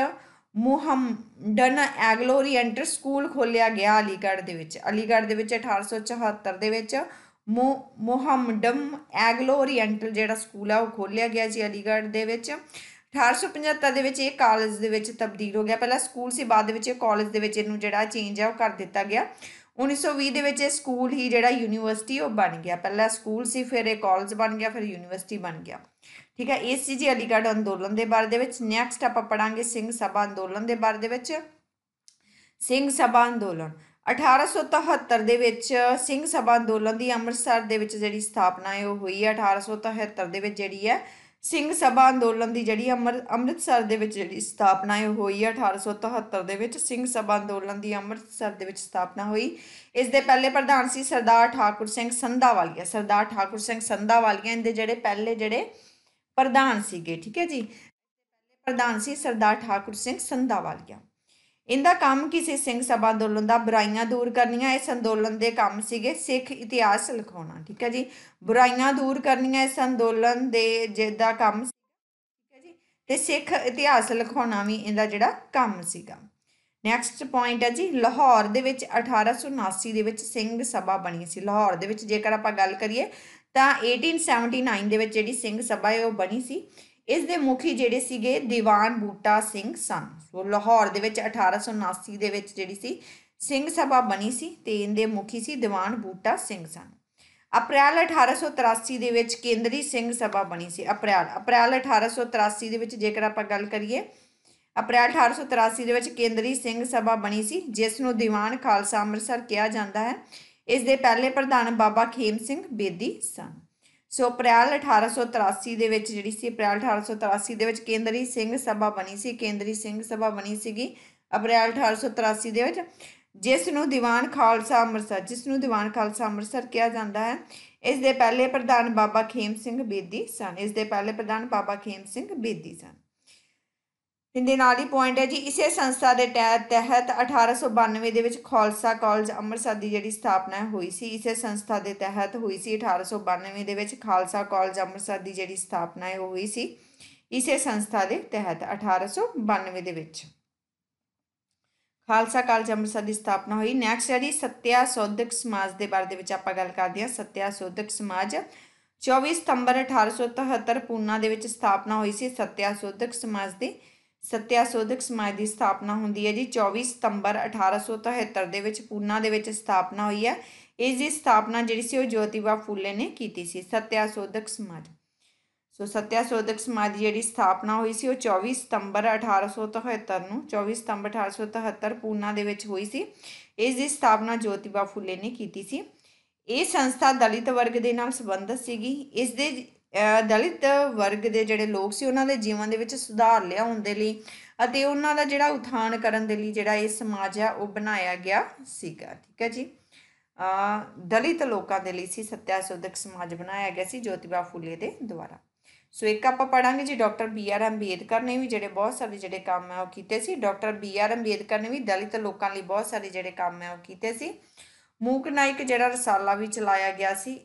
ਮੁਹੰਮਡਨ ਐਗਲੋਰੀਐਂਟਰ ਸਕੂਲ ਖੋਲਿਆ ਗਿਆ ਅਲੀਗੜ੍ਹ ਦੇ ਵਿੱਚ ਅਲੀਗੜ੍ਹ ਦੇ ਵਿੱਚ 1874 ਦੇ ਵਿੱਚ ਮੋਹਮਡਮ ਐਗਲੋ ਓਰੀਐਂਟਲ ਜਿਹੜਾ ਸਕੂਲ ਆ ਉਹ ਖੋਲਿਆ ਗਿਆ ਜੀ ਅਲੀਗੜ੍ਹ ਦੇ ਵਿੱਚ 1875 ਦੇ ਵਿੱਚ ਇਹ ਕਾਲਜ ਦੇ ਵਿੱਚ ਤਬਦੀਲ ਹੋ ਗਿਆ ਪਹਿਲਾਂ ਸਕੂਲ ਸੀ ਬਾਅਦ ਦੇ ਵਿੱਚ ਇਹ ਕਾਲਜ ਦੇ ਵਿੱਚ ਇਹਨੂੰ ਜਿਹੜਾ ਚੇਂਜ ਆ ਉਹ ਕਰ ਦਿੱਤਾ ਗਿਆ 1920 ਦੇ ਵਿੱਚ ਇਹ ਸਕੂਲ ਹੀ ਜਿਹੜਾ ਯੂਨੀਵਰਸਿਟੀ ਉਹ ਬਣ ਗਿਆ ਪਹਿਲਾਂ ਸਕੂਲ ਸੀ ਫਿਰ ਇਹ ਕਾਲਜ ਬਣ ਗਿਆ ਫਿਰ ਯੂਨੀਵਰਸਿਟੀ ਬਣ ਗਿਆ ਠੀਕ ਹੈ ਇਸ ਜੀ ਅਲੀਗੜ੍ਹ ਅੰਦੋਲਨ ਦੇ ਬਾਰੇ ਦੇ ਵਿੱਚ ਨੈਕਸਟ ਆਪਾਂ ਪੜਾਂਗੇ ਸਿੰਘ ਸਭਾ ਅੰਦੋਲਨ ਦੇ ਬਾਰੇ ਦੇ ਵਿੱਚ ਸਿੰਘ ਸਭਾ ਅੰਦੋਲਨ 1873 ਦੇ ਵਿੱਚ ਸਿੰਘ ਸਭਾ ਅੰਦੋਲਨ ਦੀ ਅੰਮ੍ਰਿਤਸਰ ਦੇ ਵਿੱਚ ਜਿਹੜੀ ਸਥਾਪਨਾ ਹੈ ਉਹ ਹੋਈ ਹੈ 1873 ਦੇ ਵਿੱਚ ਜਿਹੜੀ ਹੈ ਸਿੰਘ ਸਭਾ ਅੰਦੋਲਨ ਦੀ ਜਿਹੜੀ ਅੰਮ੍ਰਿਤਸਰ ਦੇ ਵਿੱਚ ਜਿਹੜੀ ਸਥਾਪਨਾ ਹੈ ਹੋਈ ਹੈ 1873 ਦੇ ਵਿੱਚ ਸਿੰਘ ਸਭਾ ਅੰਦੋਲਨ ਦੀ ਅੰਮ੍ਰਿਤਸਰ ਦੇ ਵਿੱਚ ਸਥਾਪਨਾ ਹੋਈ ਇਸ ਦੇ ਪਹਿਲੇ ਪ੍ਰਧਾਨ ਸੀ ਸਰਦਾਰ ਠਾਕੁਰ ਸਿੰਘ ਸੰਧਾਵਾਲੀਆ ਸਰਦਾਰ ਠਾਕੁਰ ਸਿੰਘ ਸੰਧਾਵਾਲੀਆ ਇਹਦੇ ਜਿਹੜੇ ਪਹਿਲੇ ਜਿਹੜੇ ਪ੍ਰਧਾਨ ਸੀਗੇ ਠੀਕ ਹੈ ਜੀ ਪ੍ਰਧਾਨ ਸੀ ਸਰਦਾਰ ਠਾਕੁਰ ਸਿੰਘ ਸੰਧਾਵਾਲੀਆ ਇਹਦਾ ਕੰਮ ਕਿਸੇ ਸਿੰਘ ਸਭਾ ਅੰਦੋਲਨ ਦਾ ਬੁਰਾਈਆਂ ਦੂਰ ਕਰਨੀਆਂ ਇਸ ਅੰਦੋਲਨ ਦੇ ਕੰਮ ਸੀਗੇ ਸਿੱਖ ਇਤਿਹਾਸ ਲਿਖਾਉਣਾ ਠੀਕ ਹੈ ਜੀ ਬੁਰਾਈਆਂ ਦੂਰ ਕਰਨੀਆਂ ਇਸ ਅੰਦੋਲਨ ਦੇ ਜਿਹਦਾ ਕੰਮ ਠੀਕ ਹੈ ਜੀ ਤੇ ਸਿੱਖ ਇਤਿਹਾਸ ਲਿਖਾਉਣਾ ਵੀ ਇਹਦਾ ਜਿਹੜਾ ਕੰਮ ਸੀਗਾ ਨੈਕਸਟ ਪੁਆਇੰਟ ਹੈ ਜੀ ਲਾਹੌਰ ਦੇ ਵਿੱਚ 1879 ਦੇ ਵਿੱਚ ਸਿੰਘ ਸਭਾ ਬਣੀ ਸੀ ਲਾਹੌਰ ਦੇ ਵਿੱਚ ਜੇਕਰ ਆਪਾਂ ਗੱਲ ਕਰੀਏ ਤਾਂ 1879 ਦੇ ਵਿੱਚ ਜਿਹੜੀ ਸਿੰਘ ਸਭਾ ਹੈ ਉਹ ਬਣੀ ਸੀ ਇਸ ਦੇ ਮੁਖੀ ਜਿਹੜੇ ਸੀਗੇ ਦੀਵਾਨ ਬੂਟਾ ਸਿੰਘ ਸਨ ਸੋ ਲਾਹੌਰ ਦੇ ਵਿੱਚ 1879 ਦੇ ਵਿੱਚ ਜਿਹੜੀ ਸੀ ਸਿੰਘ ਸਭਾ ਬਣੀ ਸੀ ਤੇ ਇਹਦੇ ਮੁਖੀ ਸੀ ਦੀਵਾਨ ਬੂਟਾ ਸਿੰਘ ਸਨ ਅਪ੍ਰੈਲ 1883 ਦੇ ਵਿੱਚ ਕੇਂਦਰੀ ਸਿੰਘ ਸਭਾ ਬਣੀ ਸੀ ਅਪ੍ਰੈਲ ਅਪ੍ਰੈਲ 1883 ਦੇ ਵਿੱਚ ਜੇਕਰ ਆਪਾਂ ਗੱਲ ਕਰੀਏ ਅਪ੍ਰੈਲ 1883 ਦੇ ਵਿੱਚ ਕੇਂਦਰੀ ਸਿੰਘ ਸਭਾ ਬਣੀ ਸੀ ਜਿਸ ਨੂੰ ਦੀਵਾਨ ਖਾਲਸਾ ਅੰਮ੍ਰਿਤਸਰ ਕਿਹਾ ਜਾਂਦਾ ਹੈ ਇਸ ਦੇ ਪਹਿਲੇ ਪ੍ਰਧਾਨ ਬਾਬਾ ਖੇਮ ਸਿੰਘ ਬੇਦੀ ਸਨ ਸੋ ਅਪ੍ਰੈਲ 1883 ਦੇ ਵਿੱਚ ਜਿਹੜੀ ਸੀ ਅਪ੍ਰੈਲ 1883 ਦੇ ਵਿੱਚ ਕੇਂਦਰੀ ਸਿੰਘ ਸਭਾ ਬਣੀ ਸੀ ਕੇਂਦਰੀ ਸਿੰਘ ਸਭਾ ਬਣੀ ਸੀਗੀ ਅਪ੍ਰੈਲ 1883 ਦੇ ਵਿੱਚ ਜਿਸ ਨੂੰ ਦੀਵਾਨ ਖਾਲਸਾ ਅੰਮ੍ਰਿਤਸਰ ਜਿਸ ਨੂੰ ਦੀਵਾਨ ਖਾਲਸਾ ਅੰਮ੍ਰਿਤਸਰ ਕਿਹਾ ਜਾਂਦਾ ਹੈ ਇਸ ਦੇ ਪਹਿਲੇ ਪ੍ਰਧਾਨ ਬਾਬਾ ਖੇਮ ਸਿੰਘ ਬੇਦੀ ਸਨ ਇਸ ਦੇ ਪਹਿਲੇ ਪ੍ਰਧਾਨ ਬਾਬਾ ਖੇਮ ਸਿੰਘ ਬੇਦੀ ਸਨ ਦੇ ਨਾਲ ਹੀ ਪੁਆਇੰਟ ਹੈ ਜੀ ਇਸੇ ਸੰਸਥਾ ਦੇ ਤਹਿਤ 1892 ਦੇ ਵਿੱਚ ਖਾਲਸਾ ਕਾਲਜ ਅੰਮ੍ਰਿਤਸਰ ਦੀ ਜਿਹੜੀ ਸਥਾਪਨਾ ਹੋਈ ਸੀ ਇਸੇ ਸੰਸਥਾ ਦੇ ਤਹਿਤ ਹੋਈ ਸੀ 1892 ਦੇ ਵਿੱਚ ਖਾਲਸਾ ਕਾਲਜ ਅੰਮ੍ਰਿਤਸਰ ਦੀ ਜਿਹੜੀ ਸਥਾਪਨਾ ਹੈ ਉਹ ਹੋਈ ਸੀ ਇਸੇ ਸੰਸਥਾ ਦੇ ਤਹਿਤ 1892 ਦੇ ਵਿੱਚ ਖਾਲਸਾ ਕਾਲਜ ਅੰਮ੍ਰਿਤਸਰ ਦੀ ਸਥਾਪਨਾ ਹੋਈ ਨੈਕਸਟ ਹੈ ਜੀ ਸਤਿਆ ਸੋਧਕ ਸਮਾਜ ਦੇ ਬਾਰੇ ਦੇ ਵਿੱਚ ਆਪਾਂ ਗੱਲ ਕਰਦੇ ਹਾਂ ਸਤਿਆ ਸੋਧਕ ਸਮਾਜ 24 ਸਤੰਬਰ 1873 ਪੂਨਾ ਦੇ ਵਿੱਚ ਸਥਾਪਨਾ ਹੋਈ ਸੀ ਸਤਿਆ ਸੋਧਕ ਸਮਾਜ ਦੀ ਸਤਿਆਸੋਧਕ ਸਮਾਜ ਦੀ ਸਥਾਪਨਾ ਹੁੰਦੀ ਹੈ ਜੀ 24 ਸਤੰਬਰ 1873 ਦੇ ਵਿੱਚ ਪੂਨਾ ਦੇ ਵਿੱਚ ਸਥਾਪਨਾ ਹੋਈ ਹੈ ਇਸ ਦੀ ਸਥਾਪਨਾ ਜਿਹੜੀ ਸੀ ਉਹ ਜੋਤੀਬਾ ਫੂਲੇ ਨੇ ਕੀਤੀ ਸੀ ਸਤਿਆਸੋਧਕ ਸਮਾਜ ਸੋ ਸਤਿਆਸੋਧਕ ਸਮਾਜ ਦੀ ਜਿਹੜੀ ਸਥਾਪਨਾ ਹੋਈ ਸੀ ਉਹ 24 ਸਤੰਬਰ 1873 ਨੂੰ 24 ਸਤੰਬਰ 1873 ਪੂਨਾ ਦੇ ਵਿੱਚ ਹੋਈ ਸੀ ਇਸ ਦੀ ਸਥਾਪਨਾ ਜੋਤੀਬਾ ਫੂਲੇ ਨੇ ਕੀਤੀ ਸੀ ਇਹ ਸੰਸਥਾ ਦਲਿਤ ਵਰਗ ਦੇ ਨਾਲ ਸੰਬੰਧਿਤ ਸੀਗੀ ਇਸ ਦੇ ਦਲਿਤ ਵਰਗ ਦੇ ਜਿਹੜੇ ਲੋਕ ਸੀ ਉਹਨਾਂ ਦੇ ਜੀਵਨ ਦੇ ਵਿੱਚ ਸੁਧਾਰ ਲਿਆਉਣ ਦੇ ਲਈ ਅਤੇ ਉਹਨਾਂ ਦਾ ਜਿਹੜਾ ਉਥਾਨ ਕਰਨ ਦੇ ਲਈ ਜਿਹੜਾ ਇਹ ਸਮਾਜ ਆ ਉਹ ਬਣਾਇਆ ਗਿਆ ਸੀਗਾ ਠੀਕ ਹੈ ਜੀ ਦਲਿਤ ਲੋਕਾਂ ਦੇ ਲਈ ਸੀ ਸੱਤਿਆ ਸੋਧਕ ਸਮਾਜ ਬਣਾਇਆ ਗਿਆ ਸੀ ਜੋਤੀਬਾ ਫੂਲੇ ਦੇ ਦੁਆਰਾ ਸੋ ਇੱਕ ਆਪਾਂ ਪੜਾਂਗੇ ਜੀ ਡਾਕਟਰ ਬੀ ਆਰ ਅੰਬੇਦਕਰ ਨੇ ਵੀ ਜਿਹੜੇ ਬਹੁਤ ਸਾਰੇ ਜਿਹੜੇ ਕੰਮ ਆ ਉਹ ਕੀਤੇ ਸੀ ਡਾਕਟਰ ਬੀ ਆਰ ਅੰਬੇਦਕਰ ਨੇ ਵੀ ਦਲਿਤ ਲੋਕਾਂ ਲਈ ਬਹੁਤ ਸਾਰੇ ਜਿਹੜੇ ਕੰਮ ਆ ਉਹ ਕੀਤੇ ਸੀ ਮੂਕ ਨਾਇਕ ਜਿਹੜਾ ਰਸਾਲਾ ਵੀ ਚਲਾਇਆ ਗਿਆ ਸੀ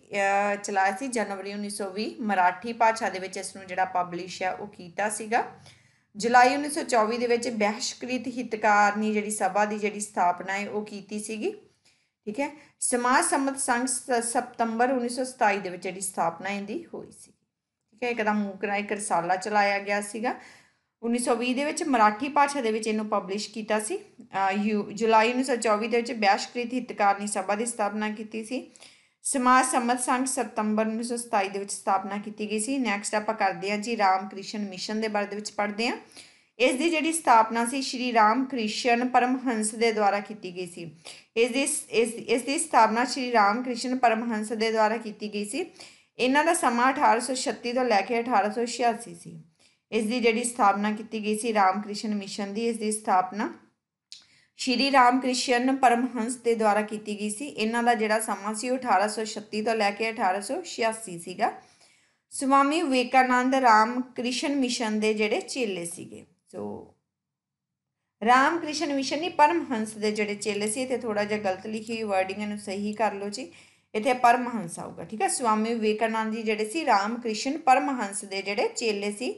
ਚਲਾਇਆ ਸੀ ਜਨਵਰੀ 1920 ਮਰਾਠੀ ਭਾਸ਼ਾ ਦੇ ਵਿੱਚ ਇਸ ਨੂੰ ਜਿਹੜਾ ਪਬਲਿਸ਼ ਆ ਉਹ ਕੀਤਾ ਸੀਗਾ ਜੁਲਾਈ 1924 ਦੇ ਵਿੱਚ ਬਹਿਸ਼ਕ੍ਰਿਤ ਹਿਤਕਾਰਨੀ ਜਿਹੜੀ ਸਭਾ ਦੀ ਜਿਹੜੀ ਸਥਾਪਨਾ ਹੈ ਉਹ ਕੀਤੀ ਸੀਗੀ ਠੀਕ ਹੈ ਸਮਾਜ ਸੰਮਤ ਸੰਗ ਸਤੰਬਰ 1927 ਦੇ ਵਿੱਚ ਜਿਹੜੀ ਸਥਾਪਨਾ ਇਹਦੀ ਹੋਈ ਸੀ ਠੀਕ ਹੈ ਇੱਕਦਮ ਮੂਕ ਨਾਇਕ ਰਸਾਲਾ ਚਲਾਇਆ ਗਿਆ ਸੀਗਾ 1920 ਦੇ ਵਿੱਚ ਮਰਾਠੀ ਭਾਸ਼ਾ ਦੇ ਵਿੱਚ ਇਹਨੂੰ ਪਬਲਿਸ਼ ਕੀਤਾ ਸੀ ਜੁਲਾਈ 1924 ਦੇ ਵਿੱਚ ਬਿਆਸ਼ਕ੍ਰਿਤ ਹਿੱਤਕਾਰਨੀ ਸਭਾ ਦੀ ਸਥਾਪਨਾ ਕੀਤੀ ਸੀ ਸਮਾਜ ਸੰਮਤ ਸੰਗ ਸਤੰਬਰ 1927 ਦੇ ਵਿੱਚ ਸਥਾਪਨਾ ਕੀਤੀ ਗਈ ਸੀ ਨੈਕਸਟ ਆਪਾਂ ਕਰਦੇ ਹਾਂ ਜੀ ਰਾਮਕ੍ਰਿਸ਼ਨ ਮਿਸ਼ਨ ਦੇ ਬਾਰੇ ਦੇ ਵਿੱਚ ਪੜ੍ਹਦੇ ਹਾਂ ਇਸ ਦੀ ਜਿਹੜੀ ਸਥਾਪਨਾ ਸੀ ਸ਼੍ਰੀ ਰਾਮਕ੍ਰਿਸ਼ਨ ਪਰਮਹੰਸ ਦੇ ਦੁਆਰਾ ਕੀਤੀ ਗਈ ਸੀ ਇਸ ਦੀ ਇਸ ਦੀ ਸਥਾਪਨਾ ਸ਼੍ਰੀ ਰਾਮਕ੍ਰਿਸ਼ਨ ਪਰਮਹੰਸ ਦੇ ਦੁਆਰਾ ਕੀਤੀ ਗਈ ਸੀ ਇਹਨਾਂ ਦਾ ਸਮਾਂ 1836 ਤੋਂ ਲੈ ਕੇ 1886 ਸੀ ਇਸ ਦੀ ਜਿਹੜੀ ਸਥਾਪਨਾ ਕੀਤੀ ਗਈ ਸੀ ਰਾਮਕ੍ਰਿਸ਼ਨ ਮਿਸ਼ਨ ਦੀ ਇਸ ਦੀ ਸਥਾਪਨਾ ਸ਼੍ਰੀ ਰਾਮਕ੍ਰਿਸ਼ਨ ਪਰਮਹੰਸ ਦੇ ਦੁਆਰਾ ਕੀਤੀ ਗਈ ਸੀ ਇਹਨਾਂ ਦਾ ਜਿਹੜਾ ਸਮਾਂ ਸੀ ਉਹ 1836 ਤੋਂ ਲੈ ਕੇ 1886 ਸੀਗਾ ਸੁਆਮੀ ਵਿਵੇਕਾਨੰਦ ਰਾਮਕ੍ਰਿਸ਼ਨ ਮਿਸ਼ਨ ਦੇ ਜਿਹੜੇ ਚੇਲੇ ਸੀਗੇ ਸੋ ਰਾਮਕ੍ਰਿਸ਼ਨ ਮਿਸ਼ਨ ਨਹੀਂ ਪਰਮਹੰਸ ਦੇ ਜਿਹੜੇ ਚੇਲੇ ਸੀ ਇੱਥੇ ਥੋੜਾ ਜਿਹਾ ਗਲਤ ਲਿਖੀ ਹੋਈ ਵਰਡਿੰਗ ਨੂੰ ਸਹੀ ਕਰ ਲਓ ਜੀ ਇੱਥੇ ਪਰਮਹੰਸ ਆਊਗਾ ਠੀਕ ਹੈ ਸੁਆਮੀ ਵਿਵੇਕਾਨੰਦ ਜੀ ਜਿਹੜੇ ਸੀ ਰਾਮਕ੍ਰਿਸ਼ਨ ਪਰਮਹੰਸ ਦੇ ਜਿਹੜੇ ਚੇਲੇ ਸੀ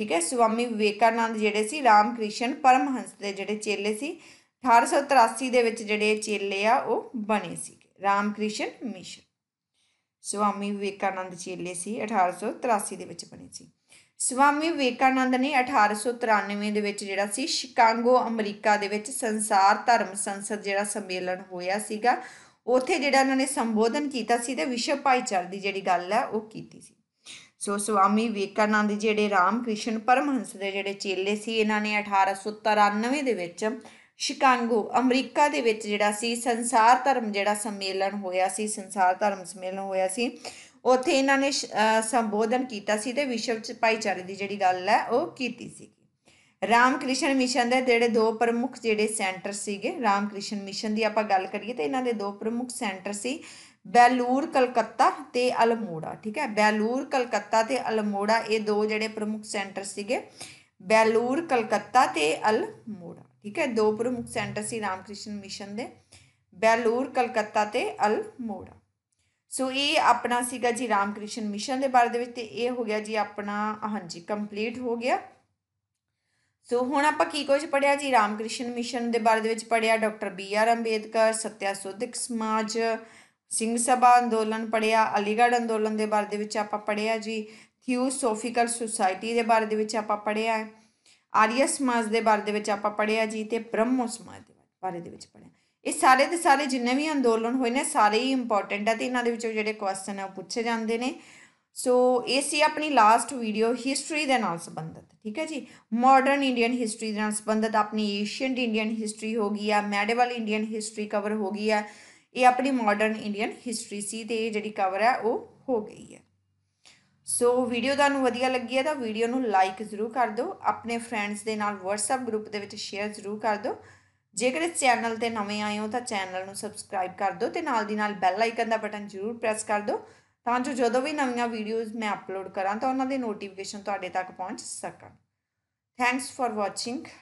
ਠੀਕ ਹੈ ਸੁਆਮੀ ਵਿਵੇਕਾਨੰਦ ਜਿਹੜੇ ਸੀ ਰਾਮਕ੍ਰਿਸ਼ਨ ਪਰਮਹੰਸ ਦੇ ਜਿਹੜੇ ਚੇਲੇ ਸੀ 1883 ਦੇ ਵਿੱਚ ਜਿਹੜੇ ਚੇਲੇ ਆ ਉਹ ਬਣੇ ਸੀ ਰਾਮਕ੍ਰਿਸ਼ਨ ਮਿਸ਼ਨ ਸੁਆਮੀ ਵਿਵੇਕਾਨੰਦ ਚੇਲੇ ਸੀ 1883 ਦੇ ਵਿੱਚ ਬਣੇ ਸੀ ਸੁਆਮੀ ਵਿਵੇਕਾਨੰਦ ਨੇ 1893 ਦੇ ਵਿੱਚ ਜਿਹੜਾ ਸੀ ਸ਼ਿਕਾਗੋ ਅਮਰੀਕਾ ਦੇ ਵਿੱਚ ਸੰਸਾਰ ਧਰਮ ਸੰਸਦ ਜਿਹੜਾ ਸੰਮੇਲਨ ਹੋਇਆ ਸੀਗਾ ਉੱਥੇ ਜਿਹੜਾ ਉਹਨਾਂ ਨੇ ਸੰਬੋਧਨ ਕੀਤਾ ਸੀ ਤੇ ਵਿਸ਼ਵ ਭਾਈਚਾਰ ਦੀ ਜਿਹੜੀ ਗੱਲ ਹੈ ਉਹ ਕੀਤੀ ਸੀ ਸੋ ਸੁਆਮੀ ਵਿਵੇਕਾਨੰਦ ਜਿਹੜੇ ਰਾਮਕ੍ਰਿਸ਼ਨ ਪਰਮਹੰਸ ਦੇ ਜਿਹੜੇ ਚੇਲੇ ਸੀ ਇਹਨਾਂ ਨੇ 1893 ਦੇ ਵਿੱਚ ਸ਼ਿਕਾਗੋ ਅਮਰੀਕਾ ਦੇ ਵਿੱਚ ਜਿਹੜਾ ਸੀ ਸੰਸਾਰ ਧਰਮ ਜਿਹੜਾ ਸੰਮੇਲਨ ਹੋਇਆ ਸੀ ਸੰਸਾਰ ਧਰਮ ਸੰਮੇਲਨ ਹੋਇਆ ਸੀ ਉੱਥੇ ਇਹਨਾਂ ਨੇ ਸੰਬੋਧਨ ਕੀਤਾ ਸੀ ਤੇ ਵਿਸ਼ਵ ਚ ਭਾਈਚਾਰੇ ਦੀ ਜਿਹੜੀ ਗੱਲ ਹੈ ਉਹ ਕੀਤੀ ਸੀ ਰਾਮਕ੍ਰਿਸ਼ਨ ਮਿਸ਼ਨ ਦੇ ਜਿਹੜੇ ਦੋ ਪ੍ਰਮੁੱਖ ਜਿਹੜੇ ਸੈਂਟਰ ਸੀਗੇ ਰਾਮਕ੍ਰਿਸ਼ਨ ਮਿਸ਼ਨ ਦੀ ਆਪਾਂ ਗੱਲ ਕਰੀਏ ਤੇ ਇਹਨਾਂ ਦੇ ਦੋ ਪ੍ਰਮੁੱਖ ਸੈਂਟਰ ਸੀ ਬੈਲੂਰ ਕਲਕੱਤਾ ਤੇ ਅਲਮੋੜਾ ਠੀਕ ਹੈ ਬੈਲੂਰ ਕਲਕੱਤਾ ਤੇ ਅਲਮੋੜਾ ਇਹ ਦੋ ਜਿਹੜੇ ਪ੍ਰਮੁੱਖ ਸੈਂਟਰ ਸੀਗੇ ਬੈਲੂਰ ਕਲਕੱਤਾ ਤੇ ਅਲਮੋੜਾ ਠੀਕ ਹੈ ਦੋ ਪ੍ਰਮੁੱਖ ਸੈਂਟਰ ਸੀ ਰਾਮਕ੍ਰਿਸ਼ਨ ਮਿਸ਼ਨ ਦੇ ਬੈਲੂਰ ਕਲਕੱਤਾ ਤੇ ਅਲਮੋੜਾ ਸੋ ਇਹ ਆਪਣਾ ਸੀਗਾ ਜੀ ਰਾਮਕ੍ਰਿਸ਼ਨ ਮਿਸ਼ਨ ਦੇ ਬਾਰੇ ਦੇ ਵਿੱਚ ਤੇ ਇਹ ਹੋ ਗਿਆ ਜੀ ਆਪਣਾ ਹਾਂਜੀ ਕੰਪਲੀਟ ਹੋ ਗਿਆ ਸੋ ਹੁਣ ਆਪਾਂ ਕੀ ਕੁਝ ਪੜਿਆ ਜੀ ਰਾਮਕ੍ਰਿਸ਼ਨ ਮਿਸ਼ਨ ਦੇ ਬਾਰੇ ਦੇ ਵਿੱਚ ਪੜਿਆ doctor B R Ambedkar Satya Samaj Singh ਸਭਾ ਅੰਦੋਲਨ ਪੜਿਆ ਅਲੀਗੜ੍ਹ ਅੰਦੋਲਨ ਦੇ ਬਾਰੇ ਦੇ ਵਿੱਚ ਆਪਾਂ ਪੜਿਆ ਜੀ ਥਿਓਸੋਫੀਕਲ ਸੁਸਾਇਟੀ ਦੇ ਬਾਰੇ ਦੇ ਵਿੱਚ ਆਪਾਂ ਪੜਿਆ ਆਰੀਆ ਸਮਾਜ ਦੇ ਬਾਰੇ ਦੇ ਵਿੱਚ ਆਪਾਂ ਪੜਿਆ ਜੀ ਤੇ ਬ੍ਰਹਮੋ ਸਮਾਜ ਦੇ ਬਾਰੇ ਦੇ ਵਿੱਚ ਪੜਿਆ ਇਹ ਸਾਰੇ ਦੇ ਸਾਰੇ ਜਿੰਨੇ ਵੀ ਅੰਦੋਲਨ ਹੋਏ ਨੇ ਸਾਰੇ ਹੀ ਇੰਪੋਰਟੈਂਟ ਆ ਤੇ ਇਹਨਾਂ ਦੇ ਵਿੱਚੋਂ ਜਿਹੜੇ ਕੁਐਸਚਨ ਆ ਉਹ ਪੁੱਛੇ ਜਾਂਦੇ ਨੇ ਸੋ ਇਹ ਸੀ ਆਪਣੀ ਲਾਸਟ ਵੀਡੀਓ ਹਿਸਟਰੀ ਦੇ ਨਾਲ ਸੰਬੰਧਿਤ ਠੀਕ ਹੈ ਜੀ ਮਾਡਰਨ ਇੰਡੀਅਨ ਹਿਸਟਰੀ ਦੇ ਨਾਲ ਸੰਬੰਧਿਤ ਆਪਣੀ ਏਸ਼ੀਅਨ ਇੰਡੀਅਨ ਹਿਸਟਰੀ ਹੋ ਗਈ ਆ ਮੈਡੀਵਲ ਇੰਡੀਅਨ ਹਿਸਟਰੀ ਕਵਰ ਹੋ ਗਈ ਆ ਇਹ ਆਪਣੀ ਮਾਡਰਨ ਇੰਡੀਅਨ ਹਿਸਟਰੀ ਸੀ ਤੇ ਜਿਹੜੀ ਕਵਰ ਹੈ ਉਹ ਹੋ ਗਈ ਹੈ ਸੋ ਵੀਡੀਓ ਤੁਹਾਨੂੰ ਵਧੀਆ ਲੱਗੀ ਹੈ ਤਾਂ ਵੀਡੀਓ ਨੂੰ ਲਾਈਕ ਜ਼ਰੂਰ ਕਰ ਦਿਓ ਆਪਣੇ ਫਰੈਂਡਸ ਦੇ ਨਾਲ WhatsApp ਗਰੁੱਪ ਦੇ ਵਿੱਚ ਸ਼ੇਅਰ ਜ਼ਰੂਰ ਕਰ ਦਿਓ ਜੇਕਰ ਇਸ ਚੈਨਲ ਤੇ ਨਵੇਂ ਆਏ ਹੋ ਤਾਂ ਚੈਨਲ ਨੂੰ ਸਬਸਕ੍ਰਾਈਬ ਕਰ ਦਿਓ ਤੇ ਨਾਲ ਦੀ ਨਾਲ ਬੈਲ ਆਈਕਨ ਦਾ ਬਟਨ ਜ਼ਰੂਰ ਪ੍ਰੈਸ ਕਰ ਦਿਓ ਤਾਂ ਜੋ ਜਦੋਂ ਵੀ ਨਵੀਆਂ ਵੀਡੀਓਜ਼ ਮੈਂ ਅਪਲੋਡ ਕਰਾਂ ਤਾਂ ਉਹਨਾਂ ਦੇ ਨੋਟੀਫਿਕੇਸ਼ਨ ਤੁਹਾਡੇ ਤੱਕ ਪਹੁੰਚ ਸਕਣ ਥੈਂਕਸ ਫਾਰ ਵਾਚਿੰਗ